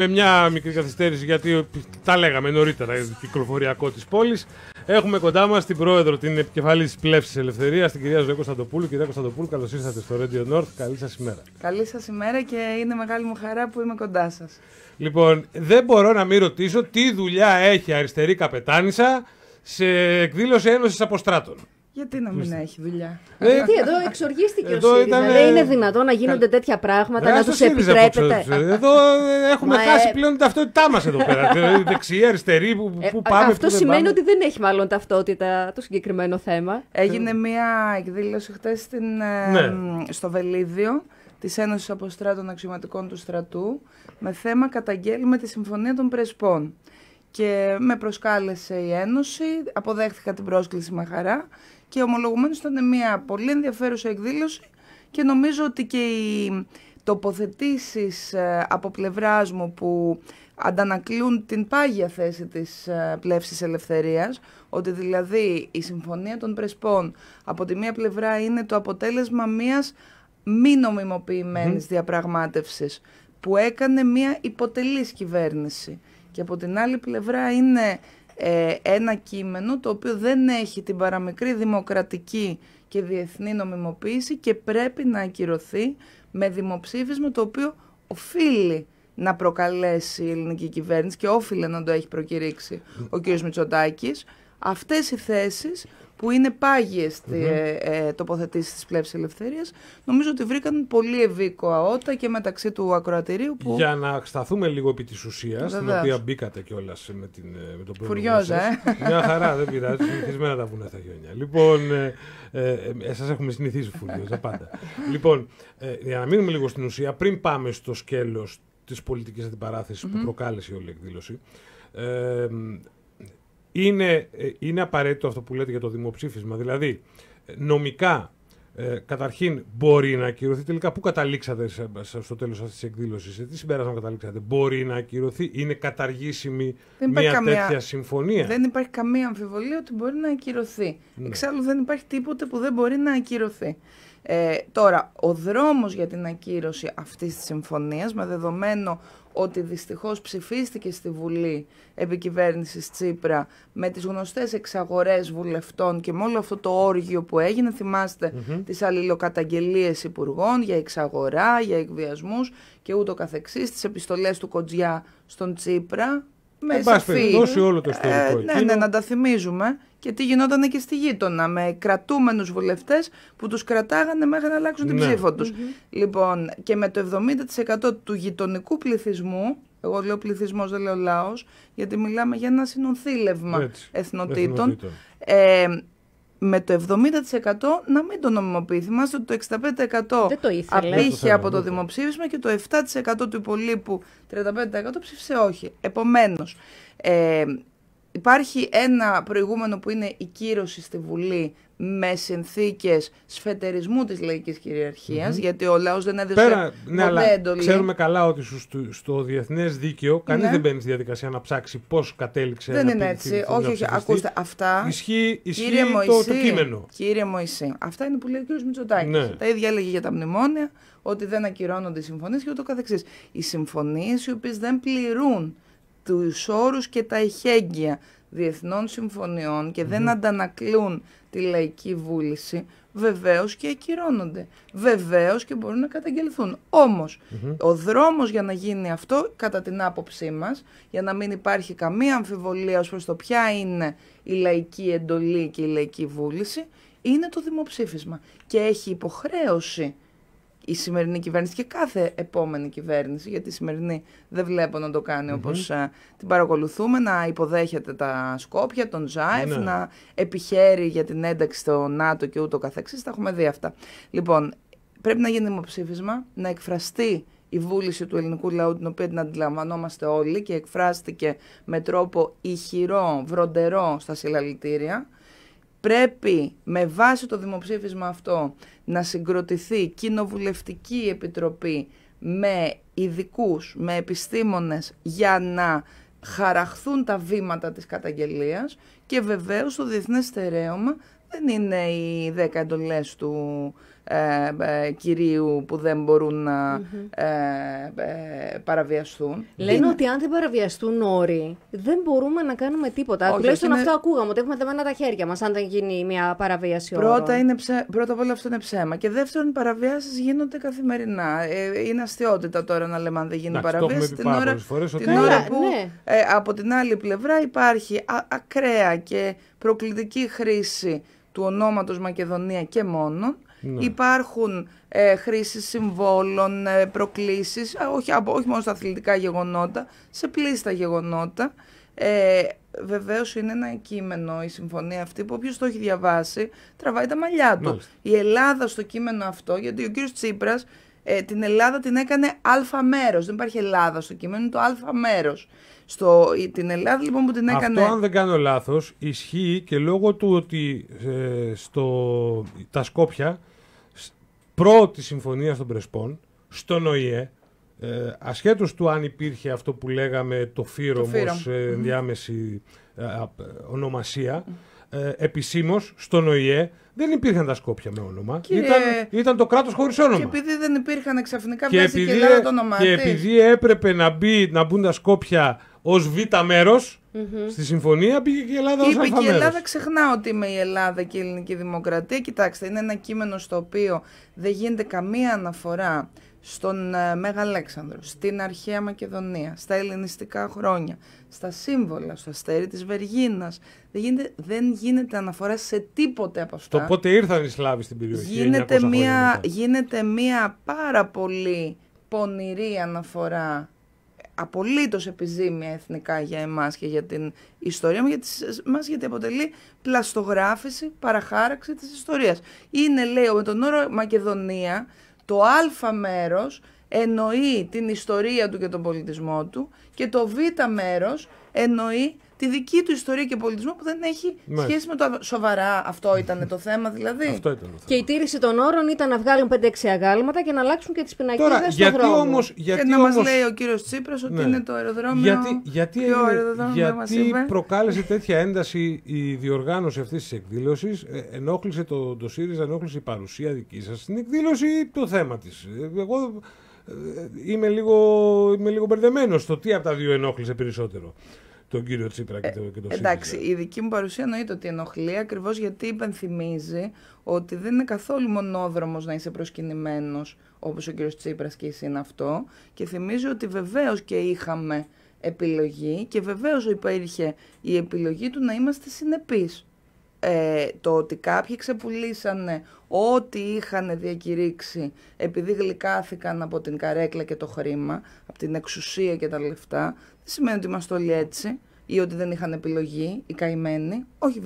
με μια μικρή καθυστέρηση γιατί τα λέγαμε νωρίτερα για το κυκλοφοριακό της πόλης. Έχουμε κοντά μας την πρόεδρο, την επικεφαλής τη πλεύσης Ελευθερίας, την κυρία Ζωή Κωνσταντοπούλου. Κυρία Κωνσταντοπούλου, καλώς ήρθατε στο Radio North. Καλή σας ημέρα. Καλή σας ημέρα και είναι μεγάλη μου χαρά που είμαι κοντά σας. Λοιπόν, δεν μπορώ να μην ρωτήσω τι δουλειά έχει αριστερή καπετάνισα σε εκδήλωση Ένωσης Αποστράτων. Γιατί να μην έχει δουλειά. γιατί ε, ε, εδώ εξοργίστηκε ο ΣΥΡΙΖΑ. Δεν είναι δυνατόν να γίνονται τέτοια πράγματα, να του επιτρέπετε. Εδώ ε, έχουμε χάσει πλέον την ταυτότητά μας εδώ πέρα. Δεξιά, αριστερή, που, πάμε. Αυτό σημαίνει ότι δεν έχει μάλλον ταυτότητα το συγκεκριμένο θέμα. Έγινε μία εκδήλωση χτες ναι. στο Βελίδιο της Ένωσης Αποστράτων Αξιωματικών του Στρατού με θέμα καταγγέλουμε τη Συμφωνία των Πρεσπών. Και με προσκάλεσε η Ένωση, αποδέχτηκα την πρόσκληση με χαρά και ομολογουμένως ήταν μια πολύ ενδιαφέρουσα εκδήλωση και νομίζω ότι και οι τοποθετήσεις ε, από πλευράς μου που αντανακλούν την πάγια θέση της ε, πλεύσης ελευθερίας, ότι δηλαδή η Συμφωνία των Πρεσπών από τη μία πλευρά είναι το αποτέλεσμα μιας μη νομιμοποιημένης mm. διαπραγμάτευσης που έκανε μια υποτελής κυβέρνηση και από την άλλη πλευρά είναι ε, ένα κείμενο το οποίο δεν έχει την παραμικρή δημοκρατική και διεθνή νομιμοποίηση και πρέπει να ακυρωθεί με δημοψήφισμα το οποίο οφείλει να προκαλέσει η ελληνική κυβέρνηση και όφιλε να το έχει προκηρύξει ο κ. Μητσοτάκης. Αυτές οι θέσεις που ειναι παγιε πάγιες mm-hmm. ε, τοποθετήσεις τοποθετήσεις της Πλεύσης νομίζω ότι βρήκαν πολύ ευήκο αότα και μεταξύ του ακροατηρίου που... Για να σταθούμε λίγο επί της ουσίας, στην οποία μπήκατε κιόλας με, την, ε, με τον Φουριόζα, ε. Μια χαρά, δεν πειράζει, συνηθισμένα τα βουνά στα χιόνια. Λοιπόν, ε, ε, ε σας έχουμε συνηθίσει Φουριόζα πάντα. λοιπόν, ε, για να μείνουμε λίγο στην ουσία, πριν πάμε στο σκέλος της πολιτικής αντιπαραθεση αντιπαράθεσης mm-hmm. που προκάλεσε όλη εκδήλωση, ε, είναι, ε, είναι απαραίτητο αυτό που λέτε για το δημοψήφισμα. Δηλαδή, ε, νομικά, ε, καταρχήν, μπορεί να ακυρωθεί τελικά. Πού καταλήξατε στο τέλος αυτής της εκδήλωσης, τι συμπέρασμα καταλήξατε, Μπορεί να ακυρωθεί, είναι καταργήσιμη μια τέτοια συμφωνία. Δεν υπάρχει καμία αμφιβολία ότι μπορεί να ακυρωθεί. Ναι. Εξάλλου, δεν υπάρχει τίποτε που δεν μπορεί να ακυρωθεί. Ε, τώρα, ο δρόμος για την ακύρωση αυτής της συμφωνίας, με δεδομένο ότι δυστυχώς ψηφίστηκε στη Βουλή επικυβέρνησης Τσίπρα με τις γνωστές εξαγορές βουλευτών και με όλο αυτό το όργιο που έγινε, θυμάστε mm-hmm. τις αλληλοκαταγγελίες υπουργών για εξαγορά, για εκβιασμούς και ούτω καθεξής, τις επιστολές του Κοντζιά στον Τσίπρα. Με Εν όλο το ε, ναι, ναι, ναι, να τα θυμίζουμε και τι γινόταν και στη γείτονα με κρατούμενους βουλευτές που τους κρατάγανε μέχρι να αλλάξουν την ναι. ψήφο τους. Λοιπόν, και με το 70% του γειτονικού πληθυσμού, εγώ λέω πληθυσμός, δεν λέω λαός, γιατί μιλάμε για ένα συνονθήλευμα Έτσι, εθνοτήτων. Ε, με το 70% να μην το νομιμοποιηθεί. στο ότι το 65% απήχε από το δημοψήφισμα και το 7% του υπολείπου 35% ψήφισε όχι. Επομένως, ε, Υπάρχει ένα προηγούμενο που είναι η κύρωση στη Βουλή με συνθήκες σφετερισμού της λαϊκής γιατί ο λαός δεν έδωσε Πέρα, ναι, έντολη. Ξέρουμε καλά ότι στο, στο διεθνές δίκαιο κανείς ναι. δεν μπαίνει στη διαδικασία να ψάξει πώς κατέληξε Δεν είναι έτσι. όχι, όχι, ακούστε. Αυτά. Ισχύει, ισχύει κύριε το, Μωυσή, το, κείμενο. Κύριε Μωησή, αυτά είναι που λέει ο κ. Μητσοτάκης. Ναι. Τα ίδια έλεγε για τα μνημόνια, ότι δεν ακυρώνονται οι συμφωνίες και ούτω Οι συμφωνίες οι οποίες δεν πληρούν τους όρους και τα εχέγγυα διεθνών συμφωνιών και δεν αντανακλούν τη λαϊκή βούληση, βεβαίως και ακυρώνονται. Βεβαίως και μπορούν να καταγγελθούν. ο δρόμος για να γίνει αυτό, κατά την άποψή μας, για να μην υπάρχει καμία αμφιβολία ως προς το ποια είναι η λαϊκή εντολή και η λαϊκή βούληση, είναι το δημοψήφισμα. Και έχει υποχρέωση η σημερινή κυβέρνηση και κάθε επόμενη κυβέρνηση, γιατί η σημερινή δεν βλέπω να το κάνει όπως ε, την παρακολουθούμε, να υποδέχεται τα Σκόπια, τον τζαιφ ναι, ναι. να επιχαίρει για την ένταξη στο ΝΑΤΟ και ούτω καθεξής, τα έχουμε δει αυτά. Λοιπόν, πρέπει να γίνει δημοψήφισμα, να εκφραστεί η βούληση του ελληνικού λαού, την οποία την αντιλαμβανόμαστε όλοι και εκφράστηκε με τρόπο ηχηρό, βροντερό στα συλλαλητήρια πρέπει με βάση το δημοψήφισμα αυτό να συγκροτηθεί κοινοβουλευτική επιτροπή με ειδικούς, με επιστήμονες για να χαραχθούν τα βήματα της καταγγελίας και βεβαίως το διεθνές στερέωμα δεν είναι οι δέκα εντολές του ε, ε, κυρίου που δεν μπορούν να ε, ε, παραβιαστούν. Λένε ότι αν δεν παραβιαστούν όροι, δεν μπορούμε να κάνουμε τίποτα. Τουλάχιστον είναι... αυτό ακούγαμε, ότι έχουμε δεμένα τα χέρια μας, αν δεν γίνει μια παραβίαση όρων. Πρώτα, είναι Πρώτα απ' όλα αυτό είναι ψέμα. Και δεύτερον, οι παραβιάσεις γίνονται καθημερινά. Ε, είναι αστείωτητα τώρα να λέμε αν δεν γίνει παραβίαση. Την ώρα, φορές, την ναι. που ε, από την άλλη πλευρά υπάρχει α, ακραία και προκλητική χρήση του ονόματος Μακεδονία και μόνο ναι. Υπάρχουν ε, χρήσεις συμβόλων, ε, προκλήσεις, όχι, όχι μόνο στα αθλητικά γεγονότα, σε πλήστα γεγονότα. Ε, Βεβαίως είναι ένα κείμενο η συμφωνία αυτή που όποιος το έχει διαβάσει τραβάει τα μαλλιά του. Η Ελλάδα στο κείμενο αυτό, γιατί ο κύριος Τσίπρας ε, την Ελλάδα την έκανε αλφα μέρος. Δεν υπάρχει Ελλάδα στο κείμενο, είναι το αλφα μέρος. την Ελλάδα λοιπόν που την έκανε. Αυτό, αν δεν κάνω λάθος, ισχύει και λόγω του ότι ε, στο, τα Σκόπια πρώτη συμφωνία των Πρεσπών στον ΟΗΕ, ε, ασχέτως του αν υπήρχε αυτό που λέγαμε το φύρο ως ε, διάμεση ε, ονομασία, ε, Επισήμως στον ΟΗΕ δεν υπήρχαν τα Σκόπια με όνομα. Ήταν, ήταν το κράτος χωρίς όνομα. Και επειδή δεν υπήρχαν ξαφνικά, βγάζει και, και ε, το όνομά και επειδή έπρεπε να, μπει, να μπουν τα Σκόπια ως β' μέρος στη συμφωνία, πήγε και η Ελλάδα ως Είπε και η Ελλάδα ξεχνά ότι είμαι η Ελλάδα και η ελληνική δημοκρατία. Κοιτάξτε, είναι ένα κείμενο στο οποίο δεν γίνεται καμία αναφορά στον ε, Μέγα Αλέξανδρο, στην αρχαία Μακεδονία, στα ελληνιστικά χρόνια, στα σύμβολα, στο αστέρι της Βεργίνας. Δεν γίνεται, δεν γίνεται αναφορά σε τίποτε από αυτά. Το πότε ήρθαν οι Σλάβοι στην περιοχή. Γίνεται, μία, γίνεται μία πάρα πολύ πονηρή αναφορά απολύτως επιζήμια εθνικά για εμάς και για την ιστορία για μας γιατί αποτελεί πλαστογράφηση, παραχάραξη της ιστορίας. Είναι λέει με τον όρο Μακεδονία το α μέρος εννοεί την ιστορία του και τον πολιτισμό του και το β μέρος εννοεί τη δική του ιστορία και πολιτισμό που δεν έχει σχέση με το. Σοβαρά αυτό ήταν το θέμα, δηλαδή. Αυτό ήταν το θέμα. Και η τήρηση των όρων ήταν να βγάλουν 5-6 αγάλματα και να αλλάξουν και τις πινακίδες στον γιατί δρόμο. Όμως, γιατί και να όμως... μα λέει ο κύριος Τσίπρας ότι ναι. είναι το αεροδρόμιο. Γιατί, γιατί, αεροδρόμιο γιατί προκάλεσε τέτοια ένταση η διοργάνωση αυτής της εκδήλωσης. Ε, ενόχλησε το, το ΣΥΡΙΖΑ, ενόχλησε η παρουσία δική σας στην εκδήλωση ή το θέμα της. Ε, εγώ ε, είμαι λίγο, είμαι λίγο μπερδεμένος στο τι από τα δύο ενόχλησε περισσότερο τον κύριο Τσίπρα και ε, το, και Εντάξει, η δική μου παρουσία εννοείται ότι ενοχλεί ακριβώς γιατί υπενθυμίζει ότι δεν είναι καθόλου μονόδρομος να είσαι προσκυνημένος όπως ο κύριος Τσίπρας και εσύ είναι αυτό. Και θυμίζει ότι βεβαίως και είχαμε επιλογή και βεβαίως υπήρχε η επιλογή του να είμαστε συνεπείς. Ε, το ότι κάποιοι ξεπουλήσανε ό,τι είχαν διακηρύξει επειδή γλυκάθηκαν από την καρέκλα και το χρήμα, από την εξουσία και τα λεφτά, σημαίνει ότι είμαστε όλοι έτσι ή ότι δεν είχαν επιλογή οι καημένοι. Όχι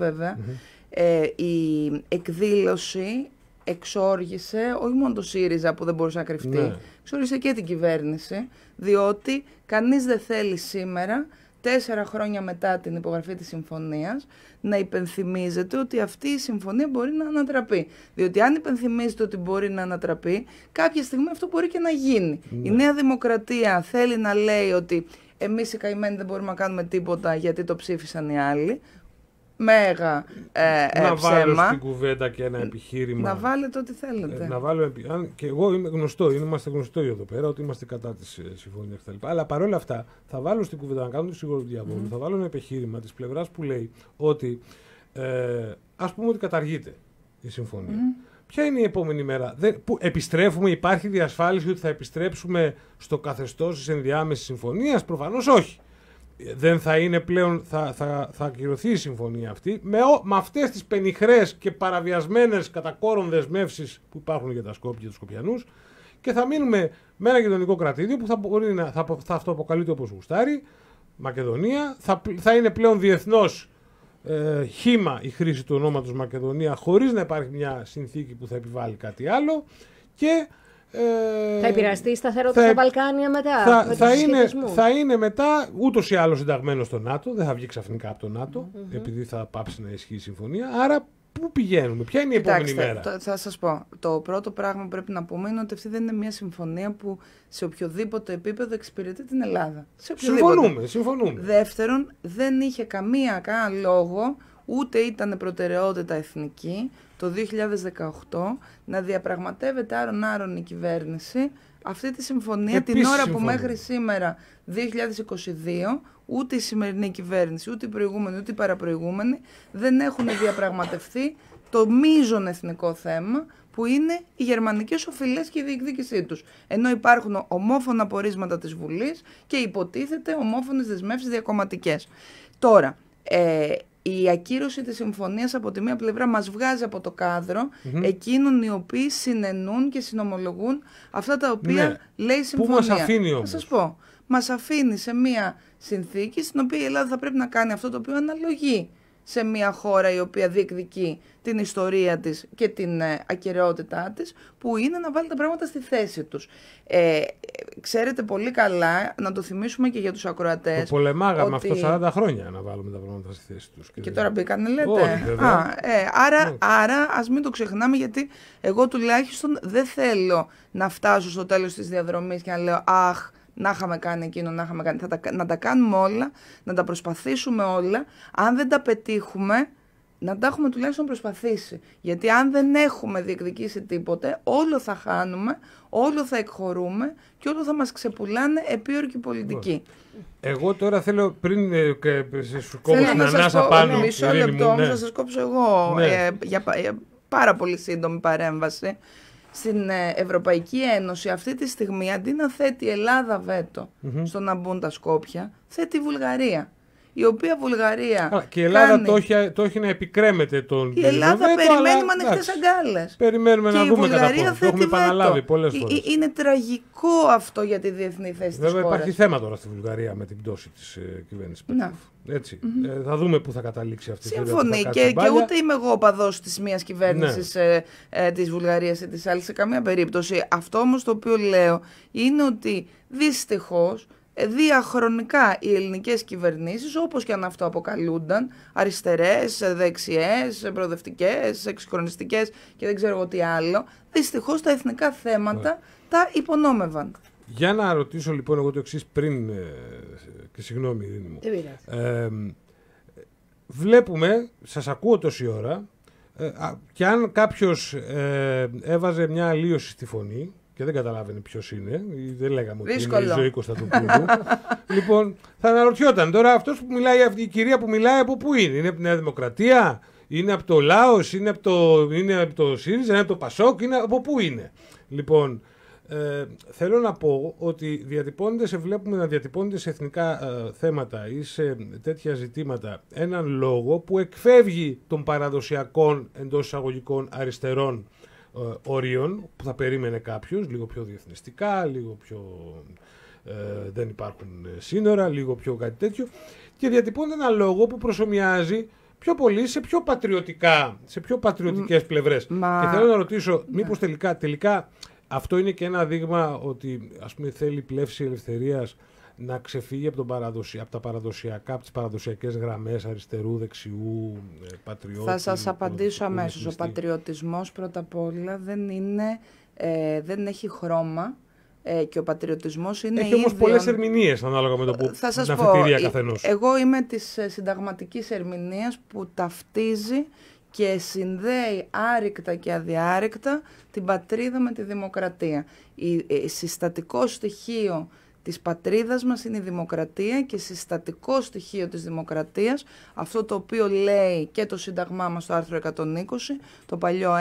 Ε, η εκδήλωση εξόργησε όχι μόνο το ΣΥΡΙΖΑ που δεν μπορούσε να κρυφτεί, ναι. εξόργησε και την κυβέρνηση, διότι κανείς δεν θέλει σήμερα, τέσσερα χρόνια μετά την υπογραφή της συμφωνίας, να υπενθυμίζεται ότι αυτή η συμφωνία μπορεί να ανατραπεί. Διότι αν υπενθυμίζεται ότι μπορεί να ανατραπεί, κάποια στιγμή αυτό μπορεί και να γίνει. Η ναι. Νέα Δημοκρατία θέλει να λέει ότι εμείς οι καημένοι δεν μπορούμε να κάνουμε τίποτα γιατί το ψήφισαν οι άλλοι. Μέγα ε, να ε, βάλω στην κουβέντα και ένα επιχείρημα. Να βάλετε ό,τι θέλετε. Ε, να βάλω, αν, και εγώ είμαι γνωστό, είμαστε γνωστό εδώ πέρα ότι είμαστε κατά της ε, συμφωνίας κτλ. Αλλά παρόλα αυτά θα βάλω στην κουβέντα, να κάνω το σίγουρο του διαβόλου, θα βάλω ένα επιχείρημα της πλευράς που λέει ότι ε, ας πούμε ότι καταργείται η συμφωνία. Ποια είναι η επόμενη μέρα. Δεν, που επιστρέφουμε, υπάρχει διασφάλιση ότι θα επιστρέψουμε στο καθεστώς της ενδιάμεσης συμφωνίας. Προφανώς όχι. Δεν θα είναι πλέον, θα, θα, θα ακυρωθεί η συμφωνία αυτή με, με αυτές τις πενιχρές και παραβιασμένες κατά κόρον δεσμεύσεις που υπάρχουν για τα Σκόπια και τους Σκοπιανούς και θα μείνουμε με ένα γειτονικό κρατήδιο που θα, μπορεί να, θα, θα αυτοαποκαλείται όπως γουστάρει, Μακεδονία, θα, θα είναι πλέον διεθνώς ε, χήμα η χρήση του ονόματος Μακεδονία χωρίς να υπάρχει μια συνθήκη που θα επιβάλλει κάτι άλλο και ε, θα επηρεαστεί η σταθερότητα στα ε, Βαλκάνια μετά. Θα, θα, είναι, θα είναι μετά ούτως ή άλλως συνταγμένο στο ΝΑΤΟ. Δεν θα βγει ξαφνικά από το ΝΑΤΟ, επειδή θα πάψει να ισχύει η συμφωνία. Άρα Πού πηγαίνουμε, ποια είναι η Κοιτάξτε, επόμενη μέρα. θα σας πω. Το πρώτο πράγμα που πρέπει να πούμε είναι ότι αυτή δεν είναι μια συμφωνία που σε οποιοδήποτε επίπεδο εξυπηρετεί την Ελλάδα. Σε συμφωνούμε, συμφωνούμε. Δεύτερον, δεν είχε καμία κανένα λόγο, ούτε ήταν προτεραιότητα εθνική, το 2018 να διαπραγματεύεται άρον-άρον η κυβέρνηση αυτή τη συμφωνία την ώρα που μέχρι σήμερα 2022 Ούτε η σημερινή κυβέρνηση, ούτε η προηγούμενη, ούτε η παραπροηγούμενη δεν έχουν διαπραγματευτεί το μείζον εθνικό θέμα που είναι οι γερμανικές οφειλές και η διεκδίκησή τους. Ενώ υπάρχουν ομόφωνα πορίσματα της Βουλής και υποτίθεται ομόφωνες δεσμεύσεις διακομματικές. Τώρα, ε, η ακύρωση της συμφωνίας από τη μία πλευρά μας βγάζει από το κάδρο εκείνων οι οποίοι συνενούν και συνομολογούν αυτά τα οποία ναι. λέει η συμφωνία. Πού μας αφήνει όμως. Θα σας πω. Μας αφήνει σε μία συνθήκη στην οποία η Ελλάδα θα πρέπει να κάνει αυτό το οποίο αναλογεί σε μια χώρα η οποία διεκδικεί την ιστορία της και την ε, ακαιρεότητά της, που είναι να βάλει τα πράγματα στη θέση τους. Ε, ξέρετε πολύ καλά, να το θυμίσουμε και για τους ακροατές... Το πολεμάγαμε αυτό 40 χρόνια, να βάλουμε τα πράγματα στη θέση τους. Και, τώρα μπήκανε, λέτε. Όχι, Α, ε, άρα, ναι. άρα, ας μην το ξεχνάμε, γιατί εγώ τουλάχιστον δεν θέλω να φτάσω στο τέλος της διαδρομής και να λέω «Αχ, να είχαμε κάνει εκείνο, να κάνει. Θα τα, να τα κάνουμε όλα, να τα προσπαθήσουμε όλα. Αν δεν τα πετύχουμε, να τα έχουμε τουλάχιστον προσπαθήσει. Γιατί αν δεν έχουμε διεκδικήσει τίποτε, όλο θα χάνουμε, όλο θα εκχωρούμε και όλο θα μας ξεπουλάνε επίορκη πολιτική. Λοιπόν, εγώ τώρα θέλω πριν ε, σου κόψω την ανάσα πάνω. Μισό λεπτό θα ναι. σας κόψω εγώ ναι. ε, για, για ε, πάρα πολύ σύντομη παρέμβαση στην ε, Ευρωπαϊκή Ένωση αυτή τη στιγμή αντί να θέτει Ελλάδα στο να μπουν τα Σκόπια, θέτει Βουλγαρία η οποία Βουλγαρία. Αλλά και η Ελλάδα κάνει... το, έχει, το έχει να επικρέμεται τον Η Ελλάδα ε, περιμένουμε περιμένει με ανοιχτέ αγκάλες. Περιμένουμε και να δούμε κατά πόσο. Το έχουμε επαναλάβει πολλές φορές. Είναι τραγικό αυτό για τη διεθνή θέση τη χώρα. Βέβαια, υπάρχει θέμα τώρα στη Βουλγαρία με την πτώση της ε, κυβέρνησης. Ναι. Ε, θα δούμε πού θα καταλήξει αυτή η Συμφωνεί. Και, και ούτε είμαι εγώ παδό της μία κυβέρνησης ναι. ε, ε, της Βουλγαρίας ή της άλλης σε καμία περίπτωση. Αυτό όμως το οποίο λέω είναι ότι δυστυχώς διαχρονικά οι ελληνικές κυβερνήσεις, όπως και αν αυτό αποκαλούνταν, αριστερές, δεξιές, προοδευτικές, εξυγχρονιστικές και δεν ξέρω τι άλλο, δυστυχώς τα εθνικά θέματα ναι. τα υπονόμευαν. Για να ρωτήσω λοιπόν εγώ το εξής πριν, ε, και συγγνώμη Ειρήνη μου. Ε, βλέπουμε, σας ακούω τόση ώρα, ε, και αν κάποιος ε, έβαζε μια αλλίωση στη φωνή, και δεν καταλάβαινε ποιος είναι. Δεν λέγαμε ότι Δύσκολο. είναι η ζωή Κωνσταντοπούλου. λοιπόν, θα αναρωτιόταν τώρα αυτός που μιλάει, αυτή η κυρία που μιλάει από πού είναι. Είναι από τη Νέα Δημοκρατία, είναι από το Λάος, είναι από το, το ΣΥΡΙΖΑ, είναι από το ΠΑΣΟΚ, είναι από πού είναι. Λοιπόν, ε, θέλω να πω ότι διατυπώνεται σε, βλέπουμε να διατυπώνεται σε εθνικά ε, θέματα ή σε τέτοια ζητήματα έναν λόγο που εκφεύγει των παραδοσιακών εντός εισαγωγικών αριστερών ορίων ε, που θα περίμενε κάποιος, λίγο πιο διεθνιστικά, λίγο πιο ε, δεν υπάρχουν ε, σύνορα, λίγο πιο κάτι τέτοιο και διατυπώνεται ένα λόγο που προσωμιάζει πιο πολύ σε πιο πατριωτικά, σε πιο πατριωτικές πλευρές. Και θέλω να ρωτήσω, ναι. μήπως τελικά, τελικά αυτό είναι και ένα δείγμα ότι ας πούμε θέλει πλεύση ελευθερίας να ξεφύγει από, τον από τα παραδοσιακά, από τις παραδοσιακές γραμμές αριστερού, δεξιού, ε, πατριώτη. Θα σας απαντήσω αμέσως. Ο πατριωτισμός πρώτα απ' όλα δεν, είναι, ε, δεν έχει χρώμα ε, και ο πατριωτισμός είναι Έχει όμως ίδιον... πολλές ερμηνείες ανάλογα με το που θα σας πω, Εγώ είμαι της συνταγματικής ερμηνείας που ταυτίζει και συνδέει άρρηκτα και αδιάρρηκτα την πατρίδα με τη δημοκρατία. Η, η συστατικό στοιχείο της πατρίδας μας είναι η δημοκρατία και συστατικό στοιχείο της δημοκρατίας, αυτό το οποίο λέει και το Σύνταγμά μας το άρθρο 120, το παλιό 114,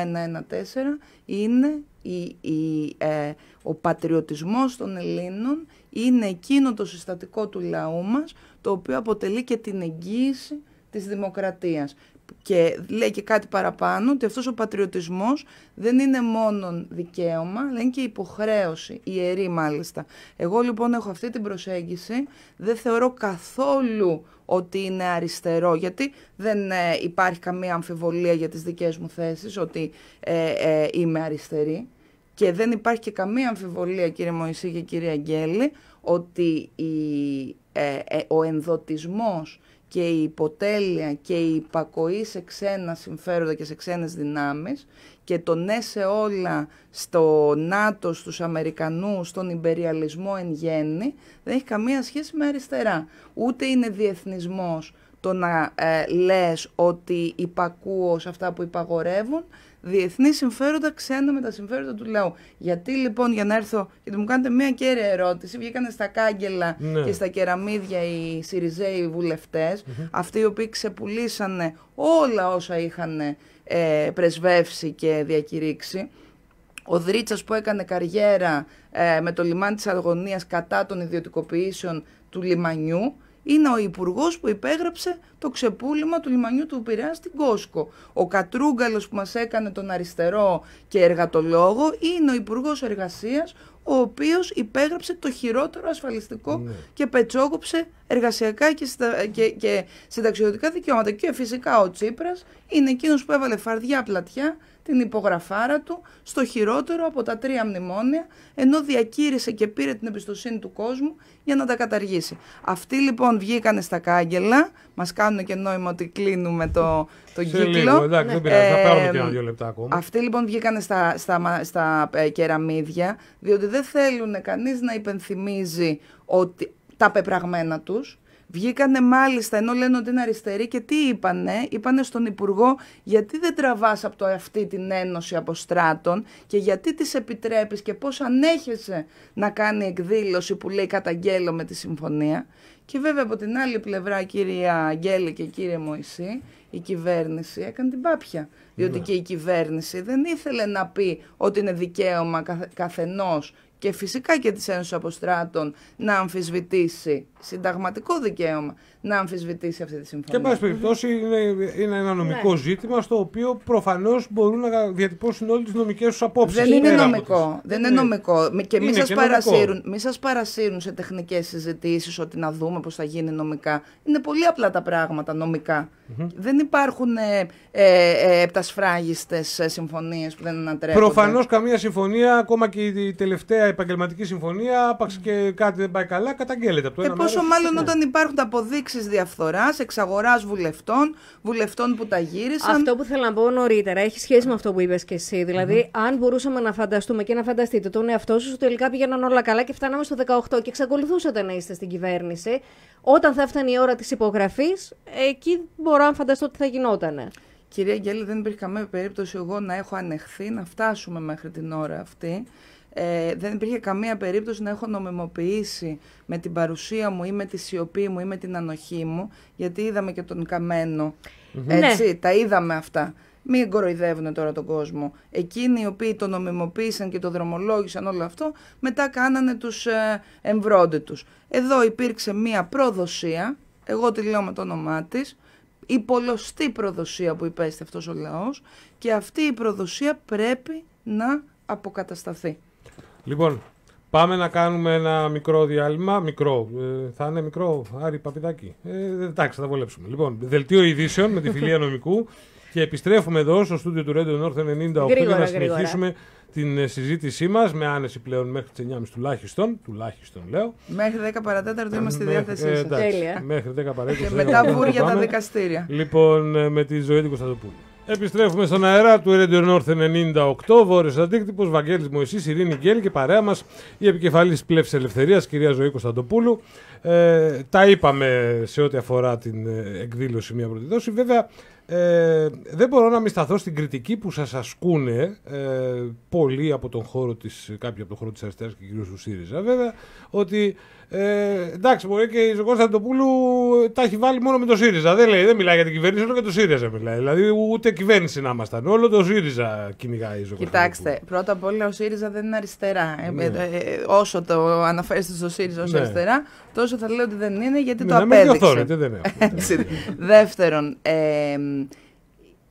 είναι η, η, ε, ο πατριωτισμός των Ελλήνων, είναι εκείνο το συστατικό του λαού μας, το οποίο αποτελεί και την εγγύηση της δημοκρατίας. Και λέει και κάτι παραπάνω, ότι αυτός ο πατριωτισμός δεν είναι μόνο δικαίωμα, αλλά είναι και υποχρέωση, ιερή μάλιστα. Εγώ λοιπόν έχω αυτή την προσέγγιση, δεν θεωρώ καθόλου ότι είναι αριστερό, γιατί δεν ε, υπάρχει καμία αμφιβολία για τις δικές μου θέσεις, ότι ε, ε, είμαι αριστερή. Και δεν υπάρχει και καμία αμφιβολία, κύριε Μωυσή και κύριε Αγγέλη, ότι η, ε, ο ενδοτισμός και η υποτέλεια και η υπακοή σε ξένα συμφέροντα και σε ξένες δυνάμεις και το ναι σε όλα στο ΝΑΤΟ, στους Αμερικανούς, στον υπεριαλισμό εν γέννη δεν έχει καμία σχέση με αριστερά. Ούτε είναι διεθνισμός το να ε, λες ότι υπακούω σε αυτά που υπαγορεύουν διεθνή συμφέροντα ξένα με τα συμφέροντα του λαού. Γιατί λοιπόν για να έρθω, γιατί μου κάνετε μια κέρια ερώτηση, βγήκανε στα κάγκελα ναι. και στα κεραμίδια οι Σιριζέοι αυτοί οι οποίοι ξεπουλήσανε όλα όσα είχαν ε, πρεσβεύσει και διακηρύξει. Ο Δρίτσας που έκανε καριέρα ε, με το λιμάνι της Αργωνίας κατά των ιδιωτικοποιήσεων του λιμανιού, είναι ο υπουργός που υπέγραψε το ξεπούλημα του λιμανιού του Πειραιά στην Κόσκο. Ο Κατρούγκαλος που μας έκανε τον αριστερό και εργατολόγο είναι ο υπουργός εργασίας, ο οποίος υπέγραψε το χειρότερο ασφαλιστικό ναι. και πετσόκοψε εργασιακά και, και, και συνταξιωτικά δικαιώματα. Και φυσικά ο Τσίπρας είναι εκείνος που έβαλε φαρδιά πλατιά την υπογραφάρα του στο χειρότερο από τα τρία μνημόνια, ενώ διακήρυσε και πήρε την εμπιστοσύνη του κόσμου για να τα καταργήσει. Αυτοί λοιπόν βγήκανε στα κάγκελα, μας κάνουν και νόημα ότι κλείνουμε το, τον κύκλο. Λίγο, εντάξει, δεν πειράζει, θα πάρουμε ε, και ένα δύο λεπτά ακόμα. Αυτοί λοιπόν βγήκανε στα, στα, στα, ε, κεραμίδια, διότι δεν θέλουν κανείς να υπενθυμίζει τα πεπραγμένα τους, Βγήκανε μάλιστα, ενώ λένε ότι είναι αριστεροί και τι είπανε, είπανε στον Υπουργό γιατί δεν τραβάς από το αυτή την ένωση από στράτων και γιατί τις επιτρέπεις και πώς ανέχεσαι να κάνει εκδήλωση που λέει καταγγέλω με τη συμφωνία. Και βέβαια από την άλλη πλευρά κυρία Αγγέλη και κύριε Μωυσή, η κυβέρνηση έκανε την πάπια. Διότι ναι. και η κυβέρνηση δεν ήθελε να πει ότι είναι δικαίωμα καθενός και φυσικά και της Ένωσης Αποστράτων να αμφισβητήσει συνταγματικό δικαίωμα να αμφισβητήσει αυτή τη συμφωνία. Και, εν πάση περιπτώσει, είναι, είναι ένα νομικό ναι. ζήτημα στο οποίο προφανώς μπορούν να διατυπώσουν όλε τις νομικές τους απόψεις. Δεν είναι νομικό. Δεν ναι. είναι νομικό. Και μην σα παρασύρουν, μη παρασύρουν σε τεχνικές συζητήσεις ότι να δούμε πώς θα γίνει νομικά. Είναι πολύ απλά τα πράγματα Δεν υπάρχουν ε, ε, ε, επτασφράγιστες ε, συμφωνίες που δεν ανατρέπουν. Προφανώς καμία συμφωνία, ακόμα και η τελευταία επαγγελματική συμφωνία, άπαξ και κάτι δεν πάει καλά, καταγγέλλεται από το ε, ένα. Και πόσο μάλλον ναι. όταν υπάρχουν τα αποδείξεις πράξει διαφθοράς, εξαγοράς βουλευτών, βουλευτών που τα γύρισαν. Αυτό που θέλω να πω νωρίτερα έχει σχέση με αυτό που είπες και εσύ. Δηλαδή, αν μπορούσαμε να φανταστούμε και να φανταστείτε τον εαυτό σου, τελικά πήγαιναν όλα καλά και φτάναμε στο 18 και εξακολουθούσατε να είστε στην κυβέρνηση. Όταν θα έφτανε η ώρα της υπογραφής, εκεί μπορώ να φανταστώ ότι θα γινότανε. Κυρία Γκέλη, δεν υπήρχε καμία περίπτωση εγώ να έχω ανεχθεί να φτάσουμε μέχρι την ώρα αυτή. Ε, δεν υπήρχε καμία περίπτωση να έχω νομιμοποιήσει με την παρουσία μου ή με τη σιωπή μου ή με την ανοχή μου, γιατί είδαμε και τον καμενο Έτσι, ναι. τα είδαμε αυτά. Μην κοροϊδεύουν τώρα τον κόσμο. Εκείνοι οι οποίοι το νομιμοποίησαν και το δρομολόγησαν όλο αυτό, μετά κάνανε τους ε, τους. Εδώ υπήρξε μία προδοσία, εγώ τη λέω με το όνομά της, η πολλωστή προδοσία που υπέστη αυτός ο λαός και αυτή η προδοσία πρέπει να αποκατασταθεί. Λοιπόν, πάμε να κάνουμε ένα μικρό διάλειμμα. Μικρό, ε, θα είναι μικρό, Άρη Παπιδάκη. Ε, εντάξει, θα βολέψουμε. Λοιπόν, δελτίο ειδήσεων με τη φιλία νομικού και επιστρέφουμε εδώ στο στούντιο του Radio North 98 για να γρήγορα. συνεχίσουμε την ε, συζήτησή μας με άνεση πλέον μέχρι τις 9.30 τουλάχιστον. Τουλάχιστον λέω. Μέχρι 10 παρατέταρτο είμαστε στη ε, διάθεσή σας. Τέλεια. Μέχρι 10 παρατέταρτο. Και μετά βούρια τα δικαστήρια. Λοιπόν, ε, με τη ζωή του Κωνσταντοπούλου. Επιστρέφουμε στον αέρα του Radio North 98, βόρειος αντίκτυπος, Βαγγέλης Μωυσής, Ειρήνη Γκέλ και παρέα μας η επικεφαλής Πλεύσης ελευθερίας, κυρία Ζωή Κωνσταντοπούλου. Ε, τα είπαμε σε ό,τι αφορά την ε, εκδήλωση μια πρώτη δόση. Βέβαια, ε, δεν μπορώ να μη σταθώ στην κριτική που σας ασκούνε ε, πολλοί από τον χώρο της κάποιοι χώρο αριστεράς και κυρίως του ΣΥΡΙΖΑ βέβαια, ότι ε, εντάξει, μπορεί και η Αντοπούλου τα έχει βάλει μόνο με το ΣΥΡΙΖΑ. Δεν, λέει, δεν μιλάει για την κυβέρνηση, όλο και το ΣΥΡΙΖΑ μιλάει. Δηλαδή ούτε κυβέρνηση να ήμασταν. Όλο το ΣΥΡΙΖΑ κυνηγάει η Κοιτάξτε, πρώτα απ' όλα ο ΣΥΡΙΖΑ δεν είναι αριστερά. Ε, ναι. Ε, ε, όσο το αναφέρεστε στο ΣΥΡΙΖΑ ως ναι. αριστερά, τόσο θα λέω ότι δεν είναι γιατί ναι, το απέδειξε. δεν είναι. Δεύτερον, ε,